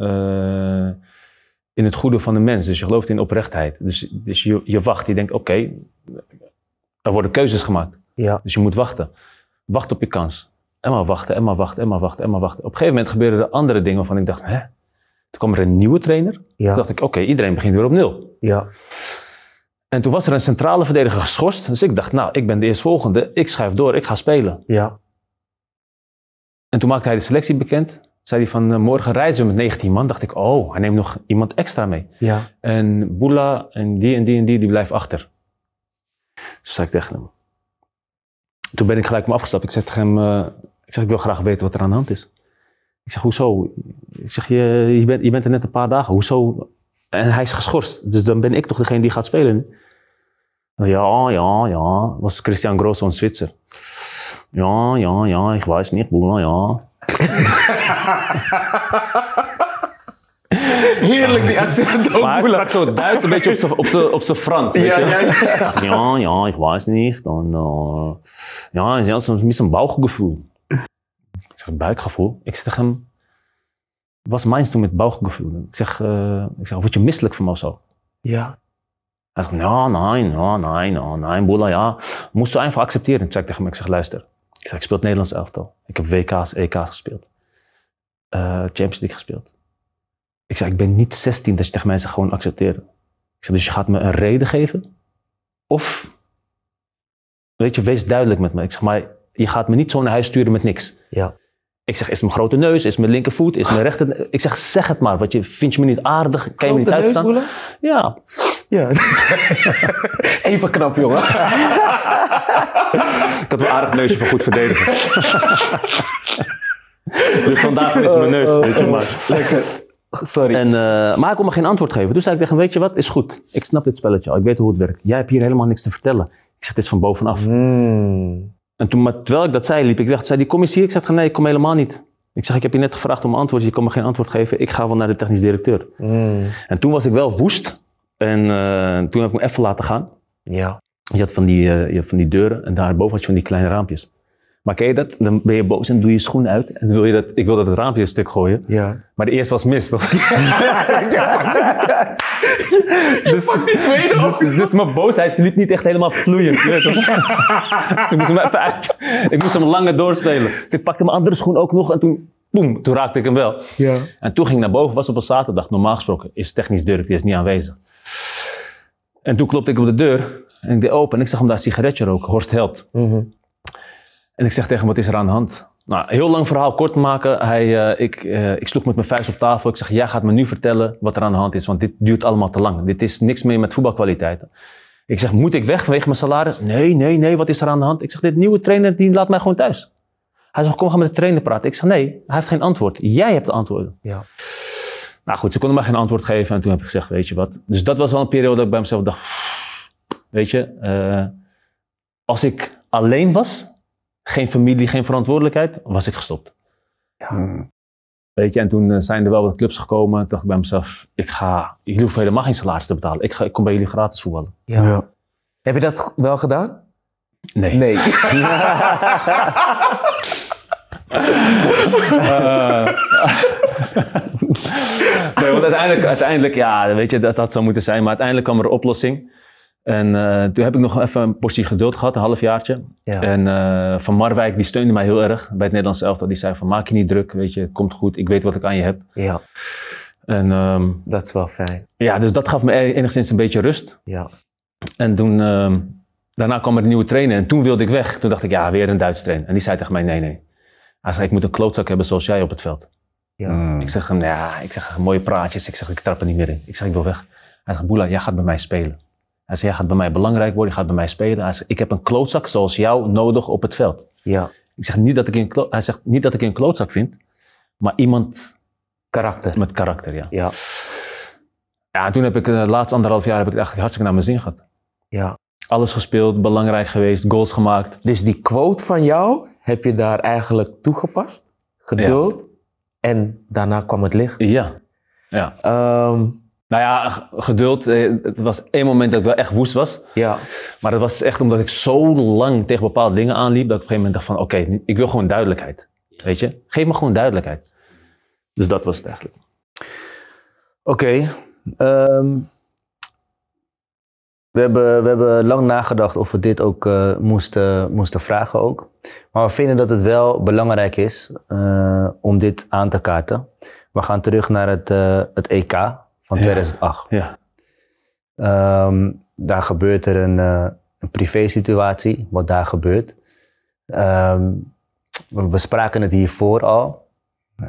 in het goede van de mens. Dus je gelooft in oprechtheid. Dus, dus je, je wacht. Je denkt, oké, er worden keuzes gemaakt. Ja. Dus je moet wachten. Wacht op je kans. En maar wachten, en maar wachten, en maar wachten, en maar wachten. Op een gegeven moment gebeurden er andere dingen waarvan ik dacht, hè? Toen kwam er een nieuwe trainer. Toen dacht ik, oké, iedereen begint weer op nul. Ja. En toen was er een centrale verdediger geschorst. Dus ik dacht, nou, ik ben de eerstvolgende. Ik schuif door, ik ga spelen. Ja. En toen maakte hij de selectie bekend zei hij van eh, morgen reizen we met 19 man. Dacht ik, oh, hij neemt nog iemand extra mee. Ja. En Boela en die en die en die, die blijft achter. Dus zei ik tegen hem. Toen ben ik gelijk me afgestapt. Ik zeg tegen hem, eh, ik zeg, ik wil graag weten wat er aan de hand is. Ik zeg, hoezo? Ik zeg, je, je, bent, je bent er net een paar dagen, hoezo? En hij is geschorst, dus dan ben ik toch degene die gaat spelen. Nou ja, ja, ja, was Christian Gross een Zwitser. Ja, ja, ja, ik weet niet, Boela, ja. *laughs* Heerlijk, die accent ook. Maar hij zo Duits, een beetje op zijn op op Frans. Weet ja, je? Ja, ja. ja, ja, ik weet niet. En, uh, eh, ja, ja, soms mis een bouwgevoel. Ik zeg, buikgevoel? Ik zeg hem, was mijn toen met bouwgevoel? Ik zeg, uh, ik zeg, word je misselijk van me of zo? Ja. Hij zegt, ja, nou, nee, ja, nou, nee, ja, nou, nee, Boela, ja. Moest je even accepteren. Ik zeg tegen hem, ik zeg, luister. Ik zeg, ik speel het Nederlands elftal. Ik heb WK's, EK's gespeeld. Eh, Champions League gespeeld. Ik zeg, ik ben niet 16 dat je tegen mij zegt gewoon accepteren. Ik zeg, dus je gaat me een reden geven? Of, weet je, wees duidelijk met me. Ik zeg, maar je gaat me niet zo naar huis sturen met niks. Ja. Ik zeg, is mijn grote neus, is mijn linkervoet, is mijn *laughs* rechter... Ik zeg, zeg het maar, want je, vind je me niet aardig, kan je me niet uitstaan? Ja. ja. *laughs* Even knap, jongen. *laughs* Dat een aardig neusje voor goed verdedigen. *laughs* dus vandaag is mijn neus. Oh. maar. Sorry. En, uh, maar ik kon me geen antwoord geven. Dus zei ik tegen hem, weet je wat, is goed. Ik snap dit spelletje al, ik weet hoe het werkt. Jij hebt hier helemaal niks te vertellen. Ik zeg, dit is van bovenaf. Hmm. En toen, maar terwijl ik dat zei, liep ik weg. Toen zei die, kom eens hier. Ik zeg, nee, ik kom helemaal niet. Ik zeg, ik heb je net gevraagd om een antwoord. Dus je kon me geen antwoord geven. Ik ga wel naar de technisch directeur. Hmm. En toen was ik wel woest. En eh, toen heb ik hem even laten gaan. Ja. Je had van die, eh, je van die deuren en daarboven had je van die kleine raampjes. Maar ken je dat? Dan ben je boos en doe je schoen uit. En wil je dat, ik wil dat het raampje een stuk gooien. Ja. Maar de eerste was mis, toch? Ja. *laughs* *laughs* dus, pak die tweede dus-, dus, dus, mijn boosheid liep niet echt helemaal vloeiend. *laughs* Dus ik moest hem even uit. Ik moest hem langer doorspelen. Dus ik pakte mijn andere schoen ook nog en toen, boem, toen raakte ik hem wel. Ja. En toen ging ik naar boven, was op een zaterdag. Normaal gesproken is technisch deur, die is niet aanwezig. En toen klopte ik op de deur en ik deed open en ik zag hem daar een sigaretje roken, Horst Held. Mhm. En ik zeg tegen hem, wat is er aan de hand? Nou, heel lang verhaal kort maken. Hij, eh, ik, eh, ik sloeg met mijn vuist op tafel. Ik zeg, jij gaat me nu vertellen wat er aan de hand is, want dit duurt allemaal te lang. Dit is niks meer met voetbalkwaliteiten. Ik zeg, moet ik weg vanwege mijn salaris? Nee, nee, nee, wat is er aan de hand? Ik zeg, dit nieuwe trainer die laat mij gewoon thuis. Hij zegt, kom, gaan met de trainer praten. Ik zeg, nee, hij heeft geen antwoord. Jij hebt de antwoorden. Ja. Nou goed, ze konden mij geen antwoord geven. En toen heb ik gezegd, weet je wat. Dus dat was wel een periode dat ik bij mezelf dacht, Weet je, eh, als ik alleen was, geen familie, geen verantwoordelijkheid, was ik gestopt. Ja. Hmm. Weet je, en toen eh, zijn er wel wat clubs gekomen. Toen dacht ik bij mezelf, ik ga, jullie hoeven helemaal geen salaris te betalen. Ik, ga, ik kom bij jullie gratis voetballen. Ja. Heb je dat wel gedaan? Nee. Nee. *laughs* *laughs* Eh, *laughs* nee, want uiteindelijk, uiteindelijk, ja, weet je, dat had zo moeten zijn. Maar uiteindelijk kwam er een oplossing. En eh, toen heb ik nog even een portie geduld gehad, een halfjaartje. Ja. En eh, Van Marwijk die steunde mij heel erg bij het Nederlands elftal. Die zei van maak je niet druk, weet je, komt goed, ik weet wat ik aan je heb. Ja. En, ehm, dat is wel fijn. Ja, dus dat gaf me e-, enigszins een beetje rust. Ja. En toen, ehm, daarna kwam er een nieuwe trainer en toen wilde ik weg. Toen dacht ik, ja, weer een Duitse trainer. En die zei tegen mij, nee, nee. Hij zei, ik moet een klootzak hebben zoals jij op het veld. Ja. Hmm. Ik zeg hem, ja, ik zeg mooie praatjes. Ik zeg, ik trap er niet meer in. Ik zeg, ik wil weg. Hij zegt, Boela, jij gaat bij mij spelen. Hij zei, jij gaat bij mij belangrijk worden, je gaat bij mij spelen. Hij zegt, ik heb een klootzak zoals jou nodig op het veld. Ja. Ik zeg, niet dat ik een hij zegt, niet dat ik een klootzak vind, maar iemand... Karakter. Met karakter, ja. Ja, ja toen heb ik, eh, de laatste anderhalf jaar, heb ik het eigenlijk hartstikke naar mijn zin gehad. Ja. Alles gespeeld, belangrijk geweest, goals gemaakt. Dus die quote van jou heb je daar eigenlijk toegepast, geduld en daarna kwam het licht. Ja. ja. Ehm, nou ja, geduld. Eh, het was één moment dat ik wel echt woest was. Ja. Maar dat was echt omdat ik zo lang tegen bepaalde dingen aanliep. Dat ik op een gegeven moment dacht van, oké, ik wil gewoon duidelijkheid. Weet je? Geef me gewoon duidelijkheid. Dus dat was het eigenlijk. Oké. Ehm, we, hebben, we hebben lang nagedacht of we dit ook eh, moesten, moesten vragen ook. Maar we vinden dat het wel belangrijk is eh, om dit aan te kaarten. We gaan terug naar het, uh, het EK van 2008. Ja. Ehm, daar gebeurt er een, eh, een privé-situatie, wat daar gebeurt. Ehm, we spraken het hiervoor al.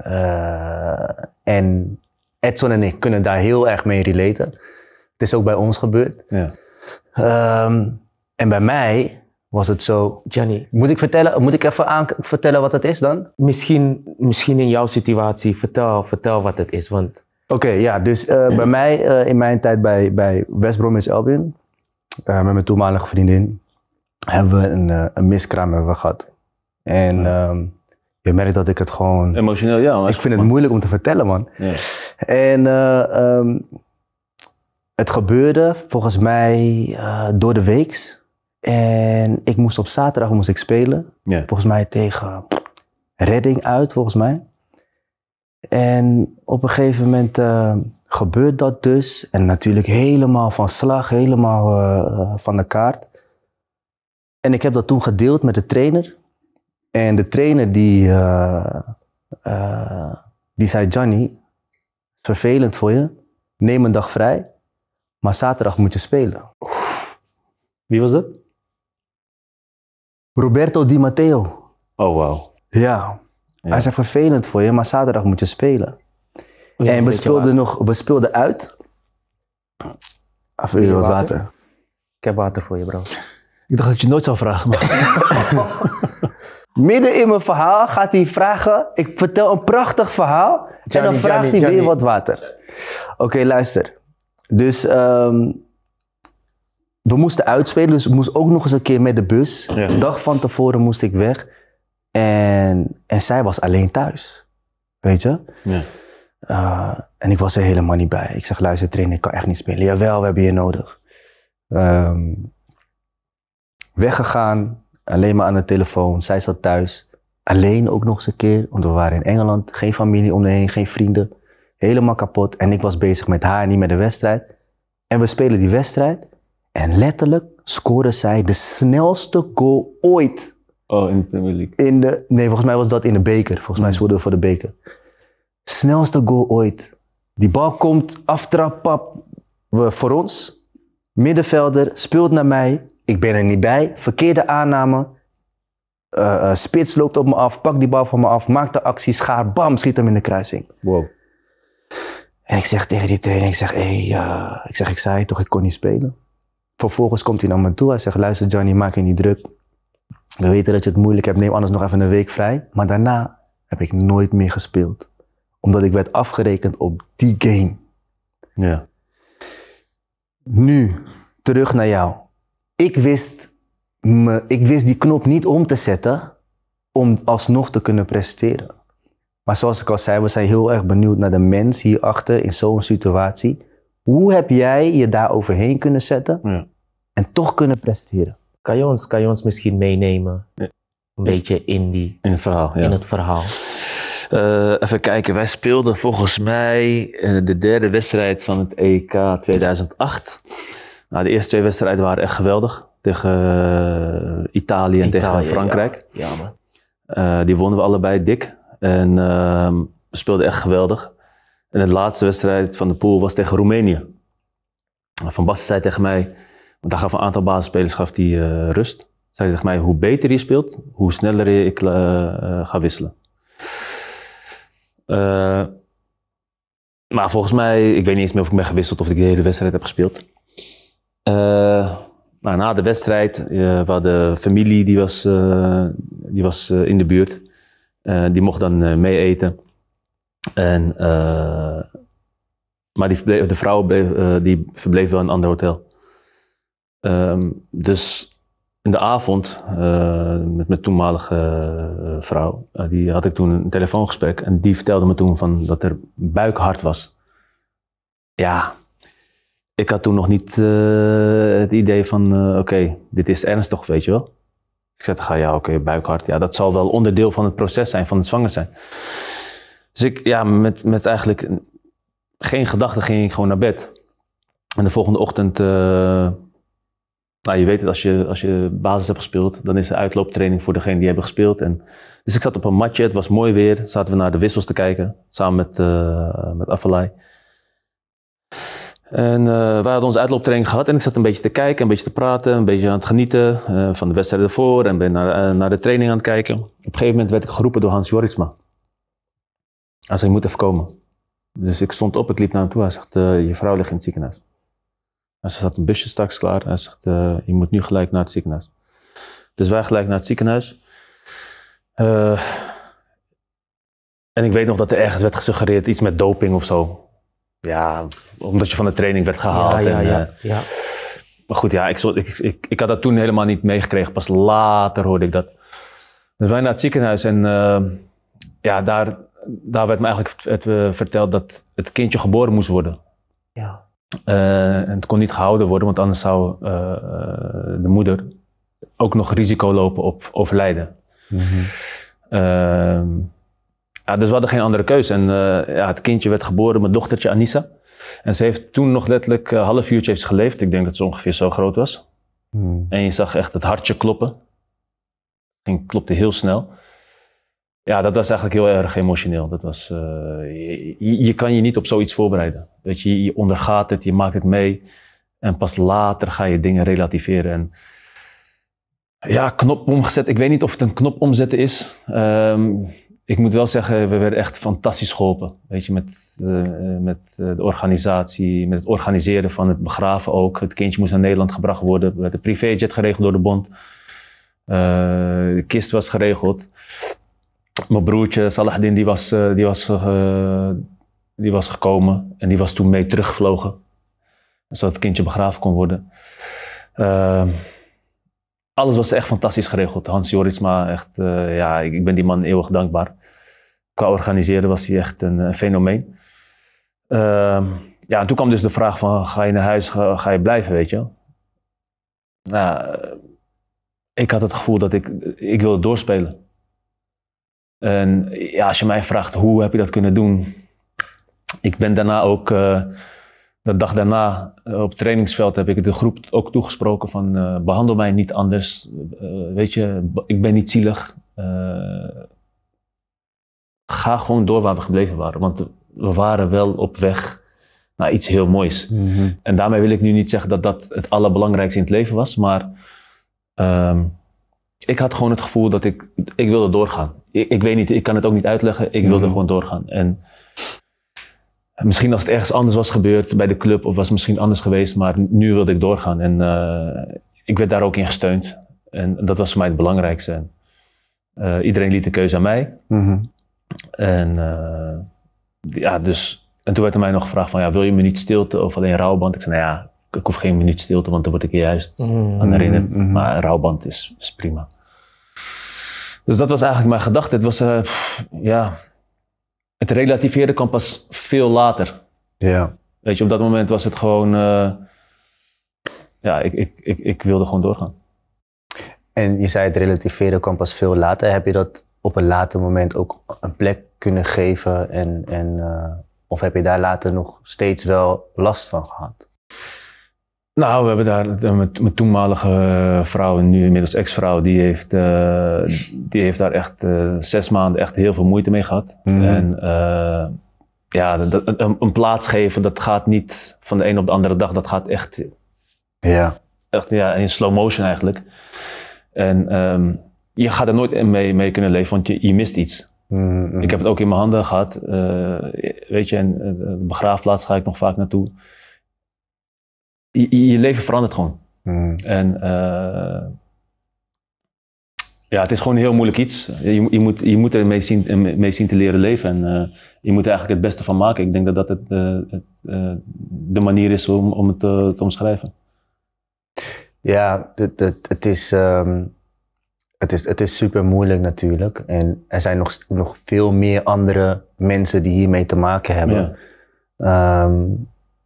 Eh, en Edson en ik kunnen daar heel erg mee relaten. Het is ook bij ons gebeurd. Ja. Ehm, en bij mij was het zo. Johnny, Moet ik, vertellen, moet ik even aan, vertellen wat het is dan? Misschien, misschien in jouw situatie, vertel, vertel wat het is. Want Oké, ja, dus eh, bij mij eh, in mijn tijd bij, bij West Bromwich eh, Albion, met mijn toenmalige vriendin, hebben we een, een miskraam hebben we gehad. En ehm, je merkt dat ik het gewoon... Emotioneel, ja. ik vind het moeilijk om te vertellen, man. Ja. En ehm, het gebeurde volgens mij door de weeks. En ik moest op zaterdag moest ik spelen. Volgens mij tegen Redding uit, volgens mij. En op een gegeven moment eh, gebeurt dat dus. En natuurlijk helemaal van slag, helemaal eh, eh, van de kaart. En ik heb dat toen gedeeld met de trainer. En de trainer die, die zei, Johnny, vervelend voor je. Neem een dag vrij. Maar zaterdag moet je spelen. Wie was dat? Roberto Di Matteo. Oh, wauw. Ja. Hij zegt vervelend voor je, maar zaterdag moet je spelen. en we speelden, nog, we speelden uit. Af wat water? Ik heb water voor je, bro. Ik dacht dat je nooit zou vragen, maar... *laughs* Midden in mijn verhaal gaat hij vragen. Ik vertel een prachtig verhaal. en dan vraagt hij weer wat water. Oké, luister. Dus ehm, we moesten uitspelen. Dus ik moest ook nog eens een keer met de bus. Ja. dag van tevoren moest ik weg. En, en zij was alleen thuis. Weet je? Ja. Eh, en ik was er helemaal niet bij. Ik zeg, luister trainer, ik kan echt niet spelen. Jawel, we hebben je nodig. Um, weggegaan, alleen maar aan de telefoon. Zij zat thuis. Alleen ook nog eens een keer, want we waren in Engeland. Geen familie om heen, geen vrienden. Helemaal kapot. En ik was bezig met haar, niet met de wedstrijd. En we spelen die wedstrijd. En letterlijk scoren zij de snelste goal ooit Oh, in de Premier League. In de, nee, volgens mij was dat in de beker. Volgens mij hmm. speelden we voor de beker. Snelste goal ooit. Die bal komt, aftrap, pap, voor ons. Middenvelder, speelt naar mij. Ik ben er niet bij. Verkeerde aanname. Eh, eh, spits loopt op me af, Pak die bal van me af, maakt de actie, schaar, bam, schiet hem in de kruising. Wow. En ik zeg tegen die trainer, ik zeg, hey, eh, ik, zeg ik zei toch, ik kon niet spelen. Vervolgens komt hij naar me toe, hij zegt, luister Johnny, maak je niet druk we weten dat je het moeilijk hebt, neem anders nog even een week vrij. Maar daarna heb ik nooit meer gespeeld. Omdat ik werd afgerekend op die game. Ja. Nu, terug naar jou. Ik wist, me, ik wist die knop niet om te zetten om alsnog te kunnen presteren. Maar zoals ik al zei, we zijn heel erg benieuwd naar de mens hierachter in zo'n situatie. Hoe heb jij je daar overheen kunnen zetten ja. en toch kunnen presteren? Kan je ons, ons misschien meenemen? Een beetje in, die, in het verhaal. Eh, even kijken, wij speelden volgens mij eh, de derde wedstrijd van het EK 2008. Nou, de eerste twee wedstrijden waren echt geweldig. Tegen eh, Italië en tegen Frankrijk. Ja, ja die wonnen we allebei dik. En ehm, we speelden echt geweldig. En de laatste wedstrijd van de pool was tegen Roemenië. Van Basten zei tegen mij, want daar gaf een aantal basisspelers gaf die, eh, rust. Zei tegen mij, hoe beter je speelt, hoe sneller ik eh, eh, ga wisselen. maar volgens mij, ik weet niet eens meer of ik ben gewisseld of ik de hele wedstrijd heb gespeeld. Nou, na de wedstrijd, waar de familie die was, die was in de buurt. die mocht dan mee eten. En, maar die, de vrouw bleef, die verbleef wel in een ander hotel. Ehm, dus in de avond eh, met mijn toenmalige eh, vrouw, eh, die had ik toen een telefoongesprek en die vertelde me toen van dat er buikhard was. Ja, ik had toen nog niet het idee van oké, dit is ernstig, weet je wel. Ik zei ga ja, oké, okay, buikhard. Ja, dat zal wel onderdeel van het proces zijn, van het zwanger zijn. Dus ik, ja, met, met eigenlijk geen gedachten ging ik gewoon naar bed. En de volgende ochtend nou, je weet het, als je, als je basis hebt gespeeld, dan is er uitlooptraining voor degene die hebben gespeeld. En, dus ik zat op een matje, het was mooi weer, zaten we naar de wissels te kijken, samen met, uh, met Afalai. En eh, we hadden onze uitlooptraining gehad en ik zat een beetje te kijken, een beetje te praten, een beetje aan het genieten eh, van de wedstrijd ervoor en ben naar, naar de training aan het kijken. Op een gegeven moment werd ik geroepen door Hans Jorisma. Hij zei, je moet even komen. Dus ik stond op, ik liep naar hem toe, hij zegt, je vrouw ligt in het ziekenhuis. En ze zat een busje straks klaar en ze zegt, eh, je moet nu gelijk naar het ziekenhuis. Dus wij gelijk naar het ziekenhuis. Eh, en ik weet nog dat er ergens werd gesuggereerd iets met doping of zo. Ja, omdat je van de training werd gehaald. Ja, ja, en, ja, eh, ja. Maar goed, ja, ik, ik, ik, had dat toen helemaal niet meegekregen. Pas later hoorde ik dat. Dus wij naar het ziekenhuis en ja, daar, daar werd me eigenlijk het, verteld dat het kindje geboren moest worden. Ja. Eh, en het kon niet gehouden worden, want anders zou eh, eh, de moeder ook nog risico lopen op overlijden. Mhm. Ehm, ja, dus we hadden geen andere keus. En ja, het kindje werd geboren, mijn dochtertje Anissa. En ze heeft toen nog letterlijk een half uurtje heeft geleefd. Ik denk dat ze ongeveer zo groot was. Mhm. En je zag echt het hartje kloppen. Het klopte heel snel ja, dat was eigenlijk heel erg emotioneel. Dat was, eh, je, kan je niet op zoiets voorbereiden. Dat je, je ondergaat het, je maakt het mee. En pas later ga je dingen relativeren. En ja, knop omgezet. Ik weet niet of het een knop omzetten is. Ehm, ik moet wel zeggen, we werden echt fantastisch geholpen. Weet je, met, eh, met eh, de organisatie, met het organiseren van het begraven ook. Het kindje moest naar Nederland gebracht worden. Er werd een privéjet geregeld door de bond. de kist was geregeld mijn broertje Salahdin, die was, eh, die, was, eh, die was gekomen en die was toen mee teruggevlogen. Zodat het kindje begraven kon worden. Ehm, alles was echt fantastisch geregeld. Hans Jorisma, echt, eh, ja, ik, ben die man eeuwig dankbaar. Qua organiseren was hij echt een, fenomeen. Ehm, ja, en toen kwam dus de vraag van, ga je naar huis, ga, ga je blijven, weet je? Nou, ik had het gevoel dat ik, ik wilde doorspelen. En ja, als je mij vraagt hoe heb je dat kunnen doen. Ik ben daarna ook, uh, de dag daarna eh, op het trainingsveld heb ik de groep ook toegesproken van eh, behandel mij niet anders. weet je, ik ben niet zielig. ga gewoon door waar we gebleven waren. Want we waren wel op weg naar iets heel moois. Mhm. En daarmee wil ik nu niet zeggen dat dat het allerbelangrijkste in het leven was. Maar ehm, ik had gewoon het gevoel dat ik, ik wilde doorgaan. Ik, ik weet niet, ik kan het ook niet uitleggen. Ik wilde mhm. gewoon doorgaan. En misschien als het ergens anders was gebeurd bij de club of was het misschien anders geweest, maar nu wilde ik doorgaan. En eh, ik werd daar ook in gesteund. En dat was voor mij het belangrijkste. Eh, iedereen liet de keuze aan mij. Mm En eh, ja, dus en toen werd er mij nog gevraagd van, ja, wil je me niet stilte of alleen rouwband? Ik zei, nou ja, ik hoef geen minuut stilte, want dan word ik juist mm-hmm. aan herinnerd. Mm-hmm. Maar een rouwband is, is, prima. Dus dat was eigenlijk mijn gedachte. Het was, eh, ja, het relativeren kan pas veel later. Ja. Weet je, op dat moment was het gewoon, eh, ja, ik, ik, ik, ik wilde gewoon doorgaan. En je zei het relativeren kan pas veel later. Heb je dat op een later moment ook een plek kunnen geven? En, en, eh, of heb je daar later nog steeds wel last van gehad? Nou, we hebben daar met mijn toenmalige eh, vrouw, nu inmiddels ex-vrouw, die heeft, eh, die heeft daar echt eh, zes maanden echt heel veel moeite mee gehad. Mhm. En ja, een, plaats geven, dat gaat niet van de een op de andere dag. Dat gaat echt, ja. echt ja, in slow motion eigenlijk. En um, je gaat er nooit mee, mee kunnen leven, want je, je mist iets. Mhm. Ik heb het ook in mijn handen gehad. weet je, en begraafplaats ga ik nog vaak naartoe je, je leven verandert gewoon. Mm. En uh, ja, het is gewoon een heel moeilijk iets. Je, je moet, je moet er mee zien, mee zien te leren leven. En eh, je moet er eigenlijk het beste van maken. Ik denk dat dat het, eh, het de manier is om, om het te omschrijven. Ja, het, het is. Um het is, het is super moeilijk natuurlijk. En er zijn nog, nog veel meer andere mensen die hiermee te maken hebben. Ja. Ehm,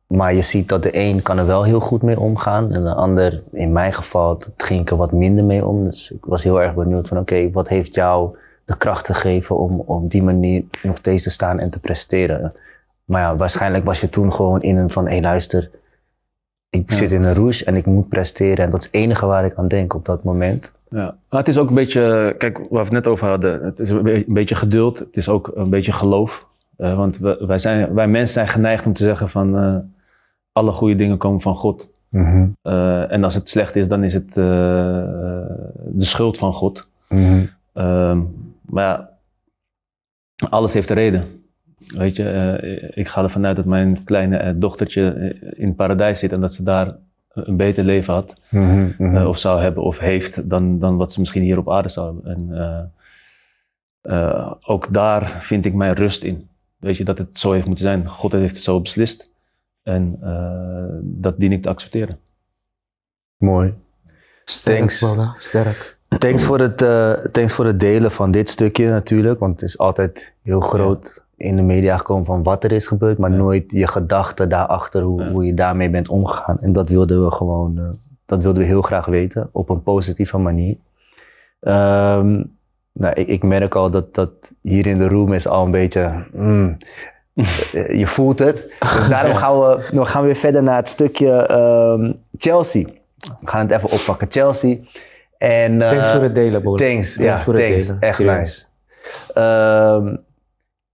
maar je ziet dat de een kan er wel heel goed mee omgaan. En de ander, in mijn geval, ging ik er wat minder mee om. Dus ik was heel erg benieuwd van oké, wat heeft jou de kracht gegeven om op die manier nog steeds te staan en te presteren? Maar ja, waarschijnlijk was je toen gewoon in een van hé hey, luister, ik zit in een roes en ik moet presteren. En dat is het enige waar ik aan denk op dat moment. Ja. het is ook een beetje, kijk, waar we het net over hadden, het is een beetje geduld. Het is ook een beetje geloof. Eh, want wij, zijn, wij mensen zijn geneigd om te zeggen van. Eh, alle goede dingen komen van God. Mhm. Eh, en als het slecht is, dan is het eh, de schuld van God. Mhm. Ehm, maar ja, alles heeft een reden. Weet je, eh, ik ga ervan uit dat mijn kleine dochtertje in het paradijs zit en dat ze daar een beter leven had, mhm, of zou hebben of heeft, dan, dan wat ze misschien hier op aarde zou hebben. ook daar vind ik mijn rust in. Weet je, dat het zo heeft moeten zijn. God heeft het zo beslist. En eh, dat dien ik te accepteren. Mooi. Thanks. Sterk. Thanks voor, het, eh, thanks voor het delen van dit stukje natuurlijk, want het is altijd heel groot in de media gekomen van wat er is gebeurd, maar nooit je gedachten daarachter, hoe, hoe je daarmee bent omgegaan. En dat wilden we gewoon, eh, dat wilden we heel graag weten, op een positieve manier. Ehm, nou, ik, ik, merk al dat, dat hier in de room is al een beetje, hmm, eh, je voelt het. Dus *laughs* daarom gaan we, gaan weer verder naar het stukje ehm, Chelsea. We gaan het even oppakken. Chelsea. En, eh, thanks voor het delen, broer. Thanks, ja, thanks voor het delen. Echt nice. Ehm,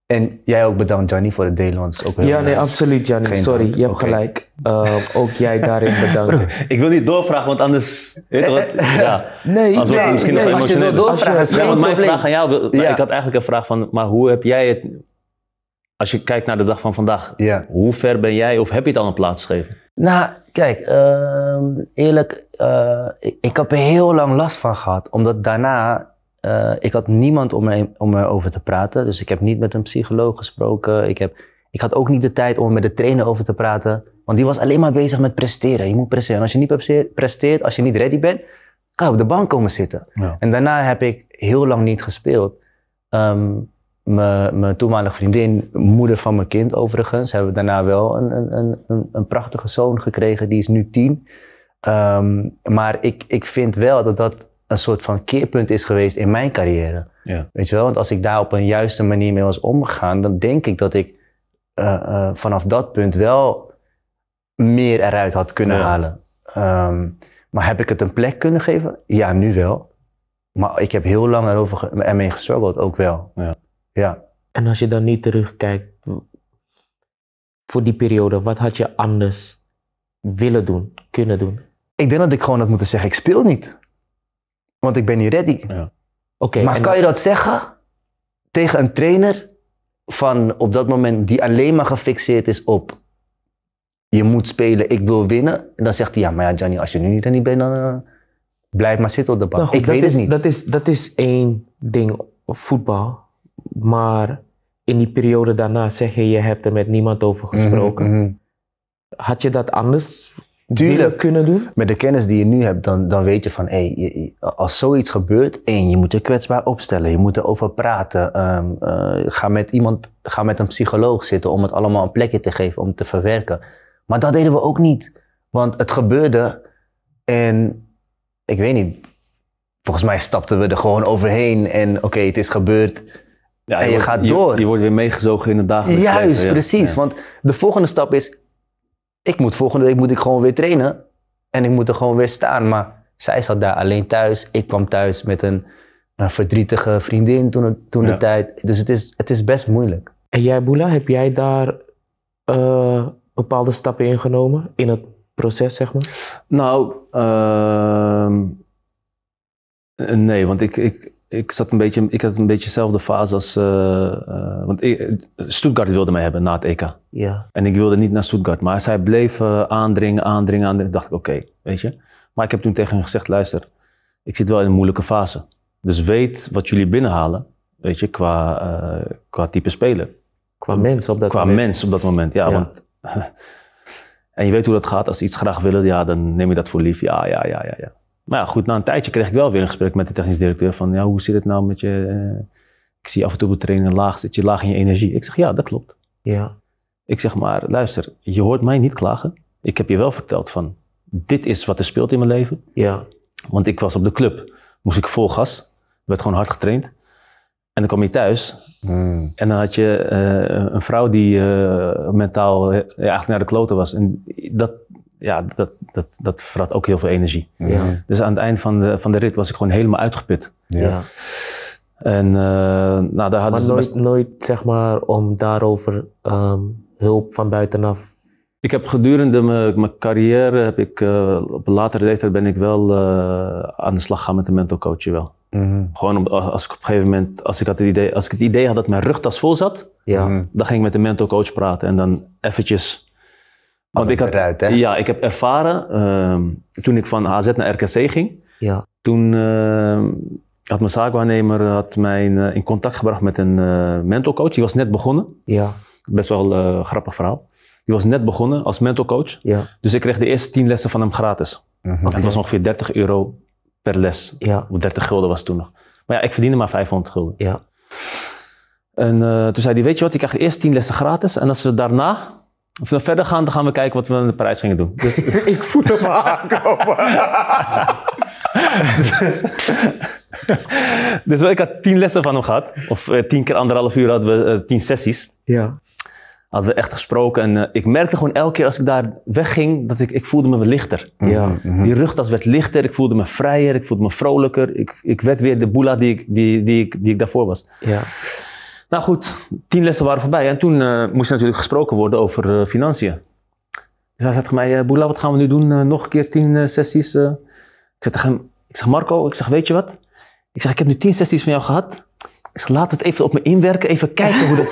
en jij ook bedankt, Johnny, voor het delen. ook ja, nee, absoluut, Johnny. Sorry, je hebt gelijk. Ehm, ook jij *laughs* daarin bedankt. ik wil niet doorvragen, want anders. Weet je wat? *laughs* Ja. Nee, ik we nee, nog Als doorvragen, want mijn vraag aan jou. Ja. Ik had eigenlijk een vraag van. Maar hoe heb jij het als je kijkt naar de dag van vandaag, hoe ver ben jij of heb je het al een plaats Nou, kijk, ehm, eerlijk, eh, ik, ik, heb er heel lang last van gehad. Omdat daarna, uh, ik had niemand om, me, om erover te praten. Dus ik heb niet met een psycholoog gesproken. Ik, heb, ik had ook niet de tijd om met de trainer over te praten. Want die was alleen maar bezig met presteren. Je moet presteren. En als je niet presteert, als je niet ready bent, kan je op de bank komen zitten. En daarna heb ik heel lang niet gespeeld. Ehm, mijn, toenmalige vriendin, moeder van mijn kind overigens, hebben we daarna wel een, een, een, een prachtige zoon gekregen. Die is nu tien. Ehm, maar ik, ik vind wel dat dat een soort van keerpunt is geweest in mijn carrière. Ja. Weet je wel? Want als ik daar op een juiste manier mee was omgegaan, dan denk ik dat ik eh, eh, vanaf dat punt wel meer eruit had kunnen halen. Ehm, maar heb ik het een plek kunnen geven? Ja, nu wel. Maar ik heb heel lang erover ermee gestruggeld, ook wel. Ja. Ja. En als je dan nu terugkijkt voor die periode, wat had je anders willen doen, kunnen doen? Ik denk dat ik gewoon had moeten zeggen, ik speel niet. Want ik ben niet ready. Ja. maar kan je dat zeggen tegen een trainer van op dat moment die alleen maar gefixeerd is op je moet spelen, ik wil winnen. En dan zegt hij, ja, maar ja, Gianni, als je nu niet ready bent, dan eh, blijf maar zitten op de bank. Nou ik weet het niet. Dat is, dat is één ding, voetbal maar in die periode daarna zeg je, je hebt er met niemand over mhm, gesproken. Mhm. Had je dat anders Tuurlijk, kunnen doen? Met de kennis die je nu hebt, dan, dan weet je van, hey, als zoiets gebeurt, één, je moet je kwetsbaar opstellen, je moet erover praten, ehm, eh, ga met iemand, ga met een psycholoog zitten om het allemaal een plekje te geven, om te verwerken. Maar dat deden we ook niet, want het gebeurde en ik weet niet, volgens mij stapten we er gewoon overheen en oké, het is gebeurd ja, en je, gaat door. Je, wordt weer meegezogen in het dagelijks Juist, leven, ja. precies. Want de volgende stap is, ik moet volgende week moet ik gewoon weer trainen. En ik moet er gewoon weer staan. Maar zij zat daar alleen thuis. Ik kwam thuis met een, verdrietige vriendin toen, toen de tijd. Dus het is, het is best moeilijk. En jij, Boela, heb jij daar eh, bepaalde stappen ingenomen in het proces, zeg maar? Nou, ehm, nee, want ik, ik, ik zat een beetje, ik had een beetje dezelfde fase als, uh, want Stuttgart wilde mij hebben na het EK. Ja. En ik wilde niet naar Stuttgart, maar zij bleef uh, eh, aandringen, aandringen, aandringen. Dacht ik, oké, weet je. Maar ik heb toen tegen hen gezegd, luister, ik zit wel in een moeilijke fase. Dus weet wat jullie binnenhalen, weet je, qua, qua type speler. Qua mens op dat qua moment. Qua mens op dat moment, ja. ja. Want, *laughs* en je weet hoe dat gaat, als ze iets graag willen, ja, dan neem je dat voor lief. ja, ja, ja, ja. Maar ja, goed, na een tijdje kreeg ik wel weer een gesprek met de technisch directeur van, ja, hoe zit het nou met je, eh, ik zie af en toe op de trainingen laag, zit je laag in je energie? Ik zeg, ja, dat klopt. Ja. Ik zeg maar, luister, je hoort mij niet klagen. Ik heb je wel verteld van, dit is wat er speelt in mijn leven. Ja. Want ik was op de club, moest ik vol gas, werd gewoon hard getraind. En dan kwam je thuis hmm. en dan had je eh, een vrouw die eh, mentaal eigenlijk naar de kloten was. En dat, ja, dat, dat, dat ook heel veel energie. Ja. Dus aan het eind van de, van de rit was ik gewoon helemaal uitgeput. Ja. En eh, nou, daar hadden maar ze nooit, best... nooit, zeg maar, om daarover ehm, hulp van buitenaf. Ik heb gedurende mijn, carrière, heb ik, eh, op een latere leeftijd ben ik wel eh, aan de slag gaan met een mental coach. Wel. Mhm. Gewoon op, als ik op een gegeven moment, als ik, had het idee, als ik het idee had dat mijn rugtas vol zat, ja. Mhm. dan ging ik met de mental coach praten. En dan eventjes want ik had, Ja, ik heb ervaren ehm, toen ik van AZ naar RKC ging. Ja. Toen ehm, had mijn zaakwaarnemer eh, had mij eh, in, contact gebracht met een uh, mentorcoach. Die was net begonnen. Ja. Best wel grappig verhaal. Die was net begonnen als mentorcoach. Ja. Dus ik kreeg de eerste tien lessen van hem gratis. Mhm. Het was ongeveer 30 euro per les. Ja. 30 gulden was het toen nog. Maar ja, ik verdiende maar 500 gulden. Ja. En toen zei hij, weet je wat, ik krijg de eerste tien lessen gratis. En als ze daarna of we verder gaan, dan gaan we kijken wat we in de Parijs gingen doen. Dus... *laughs* ik voel hem aankomen. *laughs* dus, dus ik had tien lessen van hem gehad. Of eh, tien keer anderhalf uur hadden we eh, tien sessies. Ja. Hadden we echt gesproken. En eh, ik merkte gewoon elke keer als ik daar wegging, dat ik, ik voelde me lichter. Ja. Mm -hmm. Die rugtas werd lichter, ik voelde me vrijer, ik voelde me vrolijker. Ik, ik werd weer de boela die ik, die, die, ik, die ik daarvoor was. Ja. Nou goed, tien lessen waren voorbij en toen eh, moest natuurlijk gesproken worden over eh, financiën. Dus hij zei tegen mij, eh, Boela, wat gaan we nu doen? nog een keer tien sessies? Ik, zeg ik zeg, Marco, ik zeg, weet je wat? Ik zeg, ik heb nu tien sessies van jou gehad. Ik zeg, laat het even op me inwerken, even kijken hoe dat,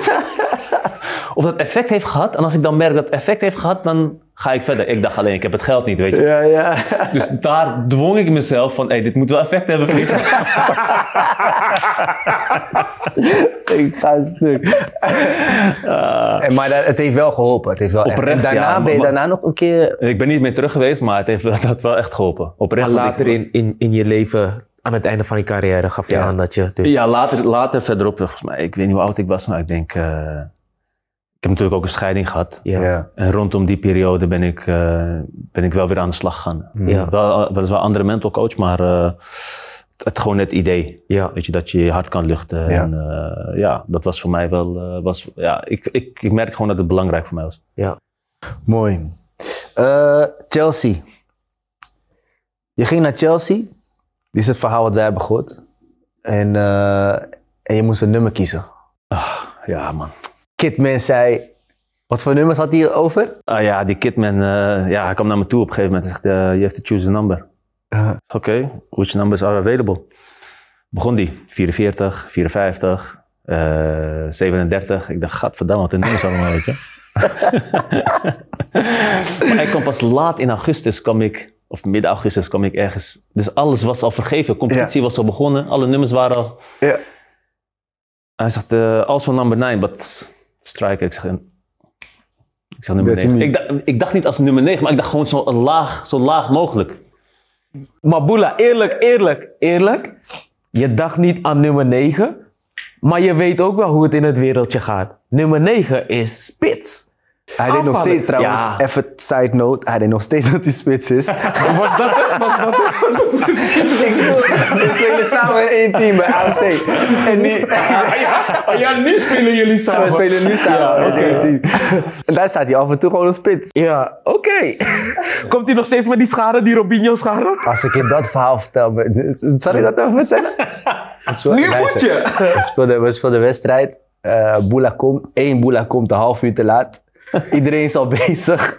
*laughs* of dat effect heeft gehad. En als ik dan merk dat het effect heeft gehad, dan ga ik verder. Ik dacht alleen, ik heb het geld niet, weet je. Ja, ja. Dus daar dwong ik mezelf van, hey, dit moet wel effect hebben. *laughs* ik ga stuk. en, eh, maar dat, het heeft wel geholpen. Het heeft wel oprecht, echt. En daarna ben je daarna nog een keer... Ik ben niet meer terug geweest, maar het heeft dat wel echt geholpen. Oprecht. Maar later in, in, in je leven aan het einde van je carrière gaf je aan dat je... Dus... Ja, later, later verderop, volgens mij, ik weet niet hoe oud ik was, maar ik denk eh, ik heb natuurlijk ook een scheiding gehad. Ja. En rondom die periode ben ik, eh, ben ik wel weer aan de slag gegaan. Mm. Ja. Wel, eh, een andere mental coach, maar eh, het gewoon het idee. Ja. Weet je, dat je je hart kan luchten. Ja, en, ja dat was voor mij wel. was, ja, ik, ik, ik merk gewoon dat het belangrijk voor mij was. Ja. Mooi. Chelsea. Je ging naar Chelsea. Dit is het verhaal wat wij hebben gehoord. En, en je moest een nummer kiezen. Ah, ja, man. Kidman zei, wat voor nummers had hij over? Ah ja, die Kidman, eh, ja, hij kwam naar me toe op een gegeven moment en zegt, eh, je you have to choose a number. Oké, which numbers are available? Begon die, 44, 54, 37. Ik dacht, gadverdamme, wat een nummers allemaal, weet je. *laughs* maar ik kwam pas laat in augustus, kwam ik, of midden augustus kwam ik ergens. Dus alles was al vergeven. Competitie was al begonnen. Alle nummers waren al. Ja. Hij zegt, uh, eh, also number 9, but striker. Ik zeg, ik zeg nummer 9. Ik dacht, niet als nummer 9, maar ik dacht gewoon zo laag, zo laag mogelijk. Maar eerlijk, eerlijk, eerlijk. Je dacht niet aan nummer 9, maar je weet ook wel hoe het in het wereldje gaat. Nummer 9 is spits. Hij deed nog steeds trouwens, even side note, hij deed nog steeds dat hij spits is. *laughs* was dat Was dat we spelen samen in één team bij AFC. En die, ah, ja, ah, ah, ja, nu spelen jullie samen. We spelen nu samen ja, in één team. En daar staat hij af en toe gewoon een spits. Ja, oké. Komt hij nog steeds met die scharen, die Robinho scharen? Als ik je dat verhaal vertel, zal ik dat even vertellen? *laughs* nu moet je! We speelden, we speelden wedstrijd. Uh, eh, Boela één Boela komt een half uur te laat. *laughs* Iedereen is al bezig.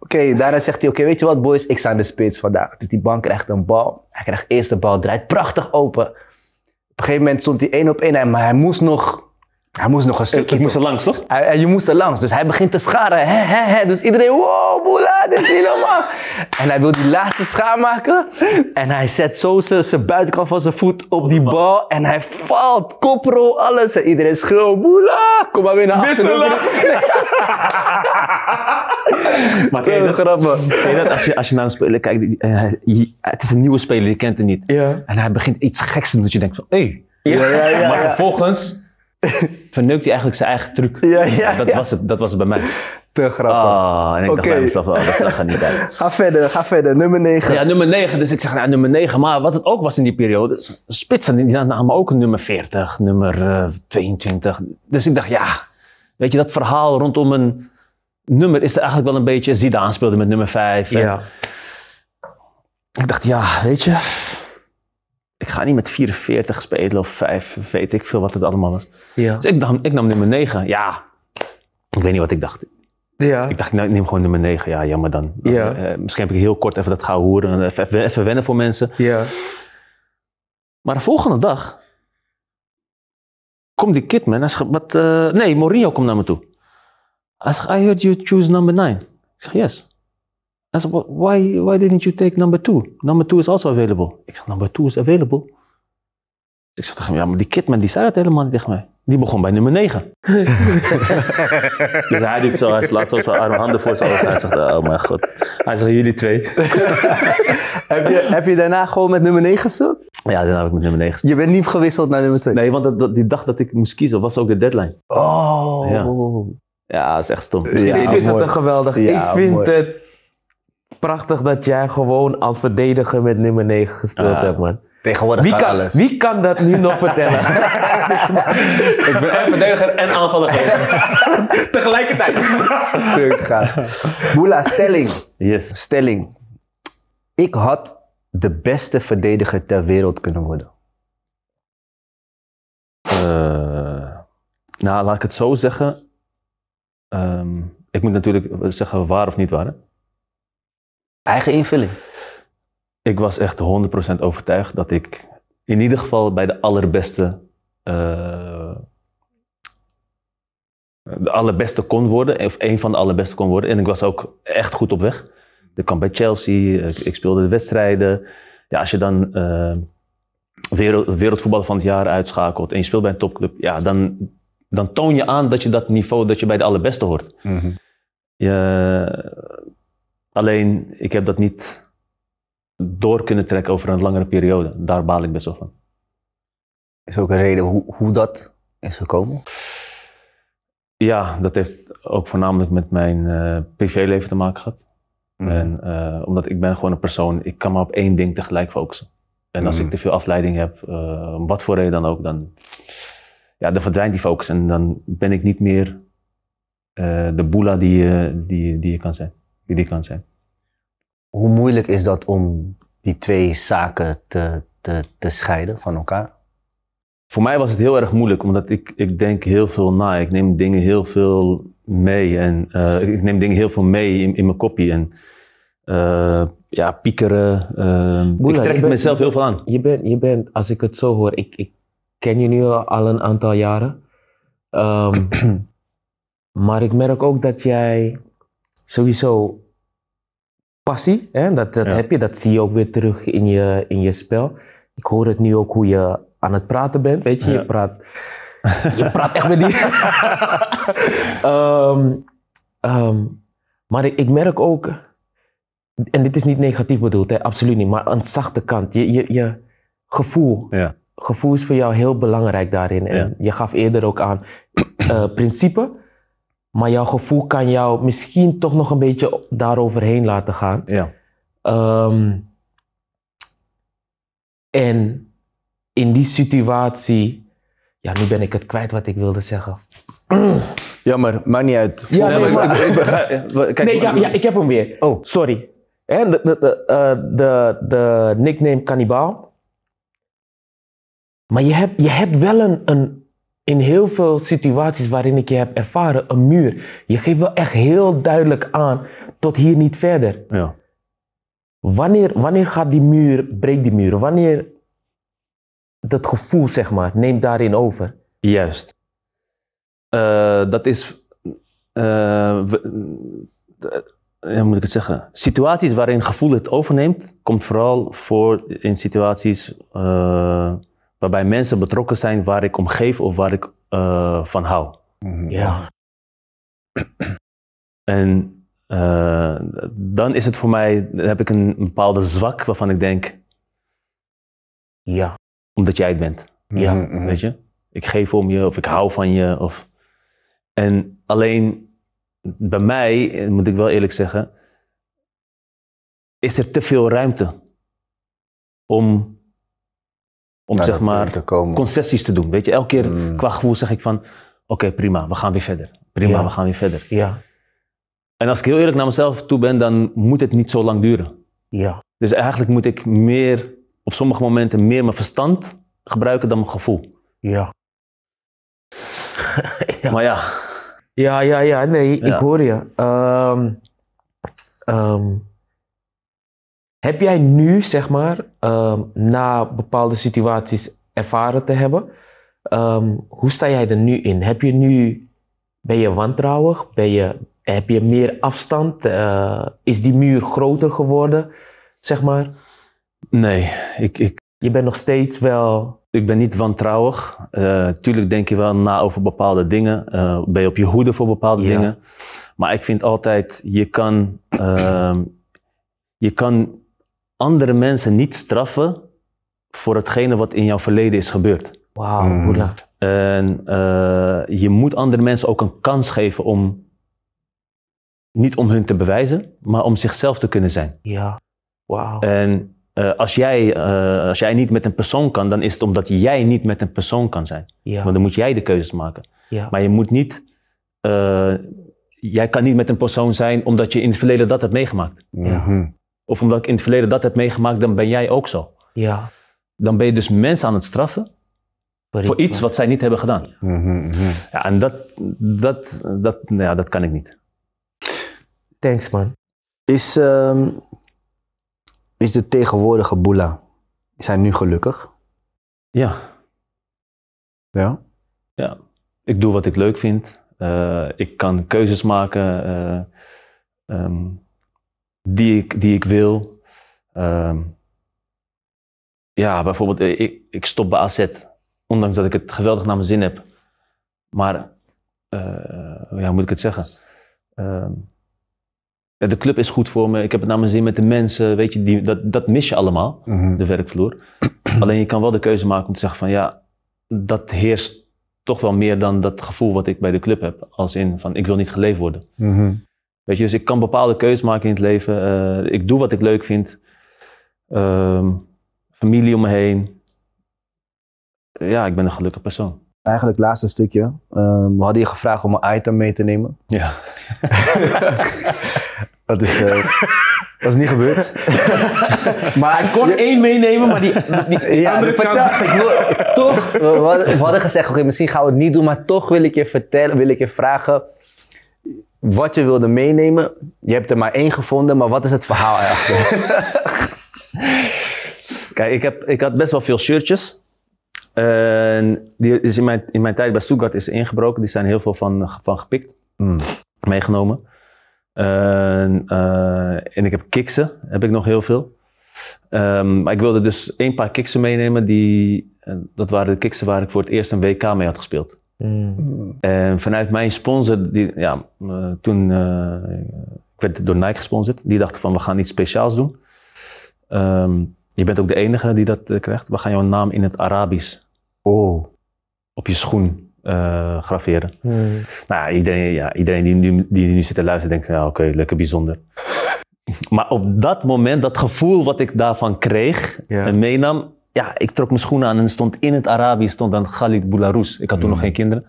Oké, daarna zegt hij, oké, weet je wat boys, ik sta in de spits vandaag. Dus die bank krijgt een bal. Hij krijgt eerst de bal, draait prachtig open. Op een gegeven moment stond hij één op één, maar hij moest nog hij moest nog een stukje. Eh, ik moest er langs, toch? Hij, hij, je moest er langs. Dus hij begint te scharen. Dus iedereen, wow, boela, dit is niet normaal. *laughs* en hij wil die laatste schaar maken. En hij zet zo zijn buitenkant van zijn voet op die bal. En hij valt, koprol, alles. En iedereen schreeuwt, boela, kom maar weer naar achteren. *laughs* *laughs* maar als je, als je naar een speler kijkt, eh, het is een nieuwe speler, je kent hem niet. Ja. En hij begint iets geks te doen, dat je denkt van, hé. maar vervolgens *laughs* verneukt hij eigenlijk zijn eigen truc. Ja, ja, dat, Was het, dat was bij mij. Te grappig. Oh, en ik okay. dacht bij mezelf, oh, dat zag er niet uit. *laughs* ga verder, ga verder. Nummer 9. Ja, nummer 9. Dus ik zeg, nou, nummer 9. Maar wat het ook was in die periode, spitsen die namen ook een nummer 40, nummer 22. Eh, dus ik dacht, ja, weet je, dat verhaal rondom een nummer is er eigenlijk wel een beetje... Zidane speelde met nummer 5. Ja. ik dacht, ja, weet je ik ga niet met 44 spelen of 5, weet ik veel wat het allemaal was. Ja. Dus ik, nam, ik nam nummer 9. Ja, ik weet niet wat ik dacht. Ja. Ik dacht, ik neem gewoon nummer 9. Ja, jammer dan. Ja. Eh, misschien heb ik heel kort even dat gauw hoeren. Even, even, wennen voor mensen. Ja. Maar de volgende dag komt die kid, man. Hij zegt, wat, eh, nee, Mourinho komt naar me toe. Hij zegt, I heard you choose number 9. Ik zeg, yes. Hij zei: why, why didn't you take number two? Number two is also available. Ik zeg, number two is available. Ik zeg tegen hem, ja, maar die Kidman die zei dat helemaal niet tegen mij. Die begon bij nummer 9. *laughs* dus hij doet zo, hij slaat zo zijn handen voor zijn ogen. Hij zegt, oh mijn god. Hij zegt, jullie twee. *laughs* heb, je, heb je daarna gewoon met nummer 9 gespeeld? Ja, daarna heb ik met nummer 9 gespeeld. Je bent niet gewisseld naar nummer 2? Nee, want dat, die dag dat ik moest kiezen was ook de deadline. Oh. Ja, dat is echt stom. Ja, ik vind het een geweldig. ik vind het prachtig dat jij gewoon als verdediger met nummer 9 gespeeld hebt, man. Tegenwoordig wie kan, alles. Wie kan dat nu nog vertellen? *laughs* ik ben en verdediger en aanvaller. *laughs* Tegelijkertijd. Stuk gaat. Boela, stelling. Yes. Stelling. Ik had de beste verdediger ter wereld kunnen worden. Eh, nou, laat ik het zo zeggen. Ehm, ik moet natuurlijk zeggen waar of niet waar. Hè? Eigen invulling. Ik was echt 100% overtuigd dat ik in ieder geval bij de allerbeste. Eh, de allerbeste kon worden, of een van de allerbeste kon worden. En ik was ook echt goed op weg. Ik kwam bij Chelsea, ik, speelde de wedstrijden. Ja, als je dan uh, van het jaar uitschakelt en je speelt bij een topclub, ja, dan, dan toon je aan dat je dat niveau, dat je bij de allerbeste hoort. Mhm. je, Alleen, ik heb dat niet door kunnen trekken over een langere periode. Daar baal ik best wel van. Is er ook een reden hoe, hoe dat is gekomen? Ja, dat heeft ook voornamelijk met mijn eh, privéleven te maken gehad. Mm. En, eh, omdat ik ben gewoon een persoon, ik kan maar op één ding tegelijk focussen. En als ik mm. te veel afleiding heb, eh, om wat voor reden dan ook, dan, ja, dan verdwijnt die focus. En dan ben ik niet meer de boela die, die, die je kan zijn die die kan zijn. Hoe moeilijk is dat om die twee zaken te, te, te scheiden van elkaar? Voor mij was het heel erg moeilijk, omdat ik, ik denk heel veel na. Ik neem dingen heel veel mee en eh, ik neem dingen heel veel mee in, in mijn kopie. En, eh, ja, piekeren. Ehm, ik trek het mezelf heel veel aan. Je bent, je bent, als ik het zo hoor, ik, ik ken je nu al een aantal jaren. Ehm, *clears throat* maar ik merk ook dat jij sowieso passie. Hè? Dat, dat heb je, dat zie je ook weer terug in je, in je spel. Ik hoor het nu ook hoe je aan het praten bent, weet je. Je, praat, je praat echt met die... *laughs* Ehm, ehm, maar ik, ik, merk ook... En dit is niet negatief bedoeld, hè? absoluut niet. Maar een zachte kant. Je, je, je gevoel. Ja. Gevoel is voor jou heel belangrijk daarin. En je gaf eerder ook aan uh, principe maar jouw gevoel kan jou misschien toch nog een beetje daaroverheen laten gaan. Ja. Ehm, en in die situatie, ja, nu ben ik het kwijt wat ik wilde zeggen. *clears throat* Jammer, maar maakt niet uit. Ja, nee, maar, ik, begrijp, *laughs* nee, ja, ik heb hem weer. Oh. Sorry. En de, de, de, eh, de nickname Cannibal. Maar je hebt, je hebt wel een, een, in heel veel situaties waarin ik je heb ervaren, een muur. Je geeft wel echt heel duidelijk aan, tot hier niet verder. Ja. Wanneer, wanneer gaat die muur, breekt die muur? Wanneer dat gevoel, zeg maar, neemt daarin over? Juist. Eh, dat is, eh, eh, hoe moet ik het zeggen? Situaties waarin gevoel het overneemt, komt vooral voor in situaties waarbij mensen betrokken zijn waar ik om geef of waar ik eh, van hou. Mhm. Ja. *clears throat* En eh, dan is het voor mij, heb ik een bepaalde zwak waarvan ik denk, ja, omdat jij het bent. Ja, mhm. weet je. Ik geef om je of ik hou van je. Of... En alleen bij mij, moet ik wel eerlijk zeggen, is er te veel ruimte om om zeg maar concessies te doen. Weet je, elke keer mm. qua gevoel zeg ik van, oké prima, we gaan weer verder. Prima, we gaan weer verder. Ja. En als ik heel eerlijk naar mezelf toe ben, dan moet het niet zo lang duren. Ja. Dus eigenlijk moet ik meer, op sommige momenten, meer mijn verstand gebruiken dan mijn gevoel. Ja. *laughs* Maar ja. Ja, ja, ja, nee, ik hoor je. Um, heb jij nu, zeg maar, ehm, na bepaalde situaties ervaren te hebben, ehm, hoe sta jij er nu in? Heb je nu, ben je wantrouwig? Ben je, heb je meer afstand? Eh, is die muur groter geworden, zeg maar? Nee, ik, ik... Je bent nog steeds wel... Ik ben niet wantrouwig. Eh, tuurlijk denk je wel na over bepaalde dingen. Eh, ben je op je hoede voor bepaalde dingen. Maar ik vind altijd, je kan... Ehm, je kan andere mensen niet straffen voor hetgene wat in jouw verleden is gebeurd. Wauw, mm. hoe laat. En eh, je moet andere mensen ook een kans geven om, niet om hun te bewijzen, maar om zichzelf te kunnen zijn. Ja, wauw. En eh, als, jij, eh, als jij niet met een persoon kan, dan is het omdat jij niet met een persoon kan zijn. Ja. Want dan moet jij de keuzes maken. Ja. Maar je moet niet, jij kan niet met een persoon zijn omdat je in het verleden dat hebt meegemaakt. Ja. Mhm. Of omdat ik in het verleden dat heb meegemaakt, dan ben jij ook zo. Ja. Dan ben je dus mensen aan het straffen voor iets wat zij niet hebben gedaan. Mhm, mhm. Ja, en dat, dat, dat, nou ja, dat kan ik niet. Thanks, man. Is, ehm, is de tegenwoordige Boela, is hij nu gelukkig? Ja. Ja? Ja. Ik doe wat ik leuk vind. Eh, ik kan keuzes maken. Uh, die ik, die ik wil. Ehm, ja, bijvoorbeeld, eh, ik, ik stop bij AZ, ondanks dat ik het geweldig naar mijn zin heb. Maar, eh, ja, hoe moet ik het zeggen? Ehm, de club is goed voor me, ik heb het naar mijn zin met de mensen, weet je, die, dat, dat mis je allemaal, mhm. de werkvloer. *clears throat* Alleen je kan wel de keuze maken om te zeggen van ja, dat heerst toch wel meer dan dat gevoel wat ik bij de club heb. Als in van ik wil niet geleefd worden. Mhm. Weet je, dus ik kan bepaalde keuzes maken in het leven. Eh, ik doe wat ik leuk vind. Ehm, familie om me heen. Ja, ik ben een gelukkig persoon. Eigenlijk laatste stukje. Ehm, we hadden je gevraagd om een item mee te nemen. Ja. *laughs* dat is... Eh, *laughs* dat is niet gebeurd. *laughs* maar ik kon één meenemen, maar die, die ja, andere kant. ik toch, we, hadden gezegd, oké, misschien gaan we het niet doen, maar toch wil ik je vertellen, wil ik je vragen wat je wilde meenemen. Je hebt er maar één gevonden, maar wat is het verhaal erachter? *laughs* Kijk, ik, heb, ik had best wel veel shirtjes. die is in, mijn, in mijn tijd bij Stuttgart is ingebroken. Die zijn heel veel van, van gepikt, mm. meegenomen. Eh, en ik heb kiksen, heb ik nog heel veel. Ehm, maar ik wilde dus één paar kiksen meenemen. Die, eh, dat waren de kiksen waar ik voor het eerst een WK mee had gespeeld. Mm. En eh, vanuit mijn sponsor, die, ja, eh, toen uh, ik werd door Nike gesponsord, die dachten van we gaan iets speciaals doen. Ehm, je bent ook de enige die dat krijgt. We gaan jouw naam in het Arabisch oh. op je schoen graveren. Mm. Nou, iedereen, ja, iedereen die, nu, die nu zit te luisteren denkt, nou, oké, okay, lekker bijzonder. *laughs* maar op dat moment, dat gevoel wat ik daarvan kreeg en meenam, ja, ik trok mijn schoenen aan en stond in het Arabisch stond dan Khalid Boularous. Ik had toen nog mm. geen kinderen.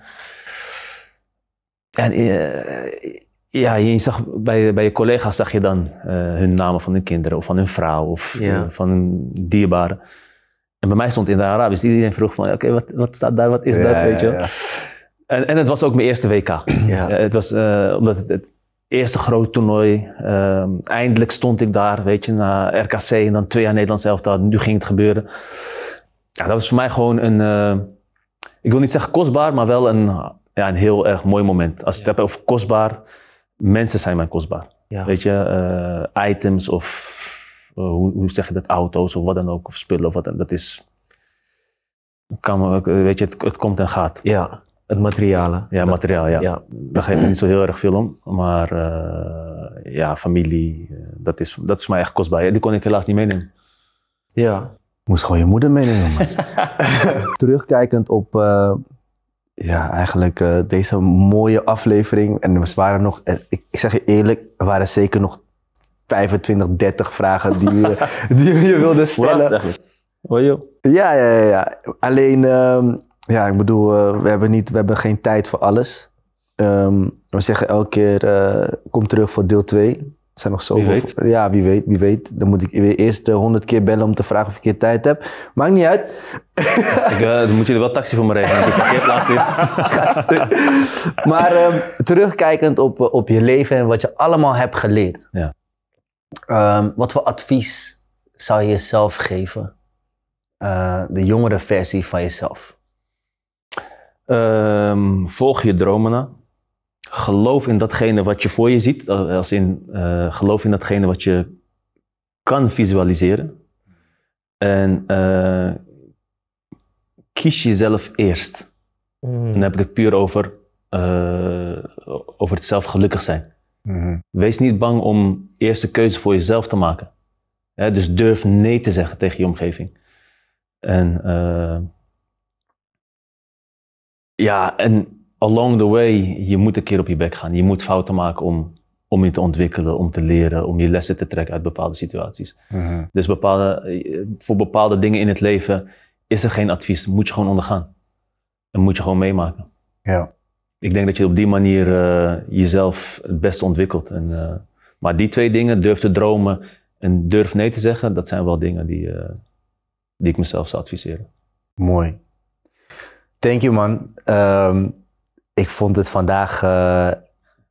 En eh, ja, je zag bij, bij je collega's zag je dan eh, hun namen van hun kinderen of van hun vrouw of eh, van hun dierbaren. En bij mij stond in het Arabisch. Iedereen vroeg van, oké, wat, wat staat daar? Wat is dat? Weet je? en, en het was ook mijn eerste WK. het was omdat het eerste groot toernooi. Ehm, eindelijk stond ik daar, weet je, na RKC en dan twee jaar Nederlands elftal. Nu ging het gebeuren. Ja, dat was voor mij gewoon een, eh, ik wil niet zeggen kostbaar, maar wel een, ja, een heel erg mooi moment. Als je ja. het hebt over kostbaar, mensen zijn mij kostbaar. Weet je, eh, items of eh, hoe, hoe, zeg je dat, auto's of wat dan ook, of spullen of wat dan, dat is, kan, weet je, het, het komt en gaat. Ja. Het materiaal, Ja, materiaal, ja. ja. Daar geef ik niet zo heel erg veel om. Maar eh, ja, familie, eh, dat is, dat is mij echt kostbaar. die kon ik helaas niet meenemen. Ja, moest gewoon je moeder meenemen. *laughs* Terugkijkend op eh, ja, eigenlijk deze mooie aflevering. En we waren nog, ik, zeg je eerlijk, er waren zeker nog 25, 30 vragen die, *laughs* die je wilde stellen. joh. Ja, ja, ja, ja. Alleen, ehm, ja, ik bedoel, eh, we, hebben niet, we hebben geen tijd voor alles. Ehm, we zeggen elke keer, eh, kom terug voor deel 2. Er zijn nog zoveel. Wie Ja, wie weet, wie weet. Dan moet ik weer eerst eh, honderd keer bellen om te vragen of ik keer tijd heb. Maakt niet uit. *laughs* ik, dan moet je er wel taxi voor me regelen. *laughs* maar ehm, terugkijkend op, op je leven en wat je allemaal hebt geleerd. Ja. Ehm, wat voor advies zou je jezelf geven? de jongere versie van jezelf? Ehm, volg je dromen na. Geloof in datgene wat je voor je ziet. Eh, als in, eh, geloof in datgene wat je kan visualiseren. En eh, kies jezelf eerst. Mm. dan heb ik het puur over, over het zelf gelukkig zijn. Mm-hmm. Wees niet bang om eerst de keuze voor jezelf te maken. dus durf nee te zeggen tegen je omgeving. En ja, en along the way, je moet een keer op je bek gaan. Je moet fouten maken om, om je te ontwikkelen, om te leren, om je lessen te trekken uit bepaalde situaties. Mhm. Dus bepaalde, eh, voor bepaalde dingen in het leven is er geen advies. Moet je gewoon ondergaan. En moet je gewoon meemaken. Ja. Ik denk dat je op die manier eh, jezelf het beste ontwikkelt. En, eh, maar die twee dingen, durf te dromen en durf nee te zeggen, dat zijn wel dingen die, die ik mezelf zou adviseren. Mooi. Thank je man. Ehm, ik vond het vandaag eh,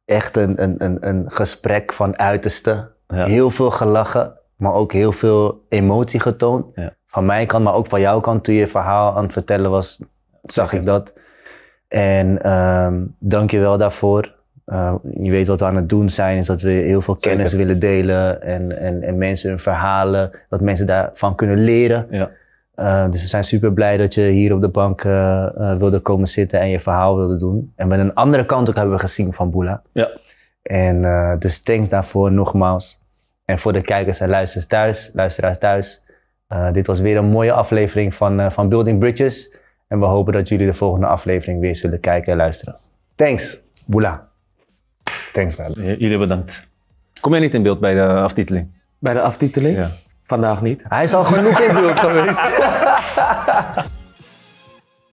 echt een, een, een, een, gesprek van uiterste. Heel veel gelachen, maar ook heel veel emotie getoond. Van mijn kant, maar ook van jouw kant. Toen je verhaal aan het vertellen was, zag ik dat. En ehm, dank je wel daarvoor. Ehm, je weet wat we aan het doen zijn, is dat we heel veel kennis willen delen en, en, en mensen hun verhalen, dat mensen daarvan kunnen leren. Ja. Eh, dus we zijn super blij dat je hier op de bank eh, eh, wilde komen zitten en je verhaal wilde doen. En met een andere kant ook hebben we gezien van Boela. Ja. En dus thanks daarvoor nogmaals. En voor de kijkers en luisteraars thuis, luisteraars thuis. dit was weer een mooie aflevering van, van Building Bridges. En we hopen dat jullie de volgende aflevering weer zullen kijken en luisteren. Thanks, Boela. Thanks wel. Jullie bedankt. Kom jij niet in beeld bij de aftiteling? Bij de aftiteling? Ja. Vandaag niet. Hij is al genoeg in beeld geweest. *laughs*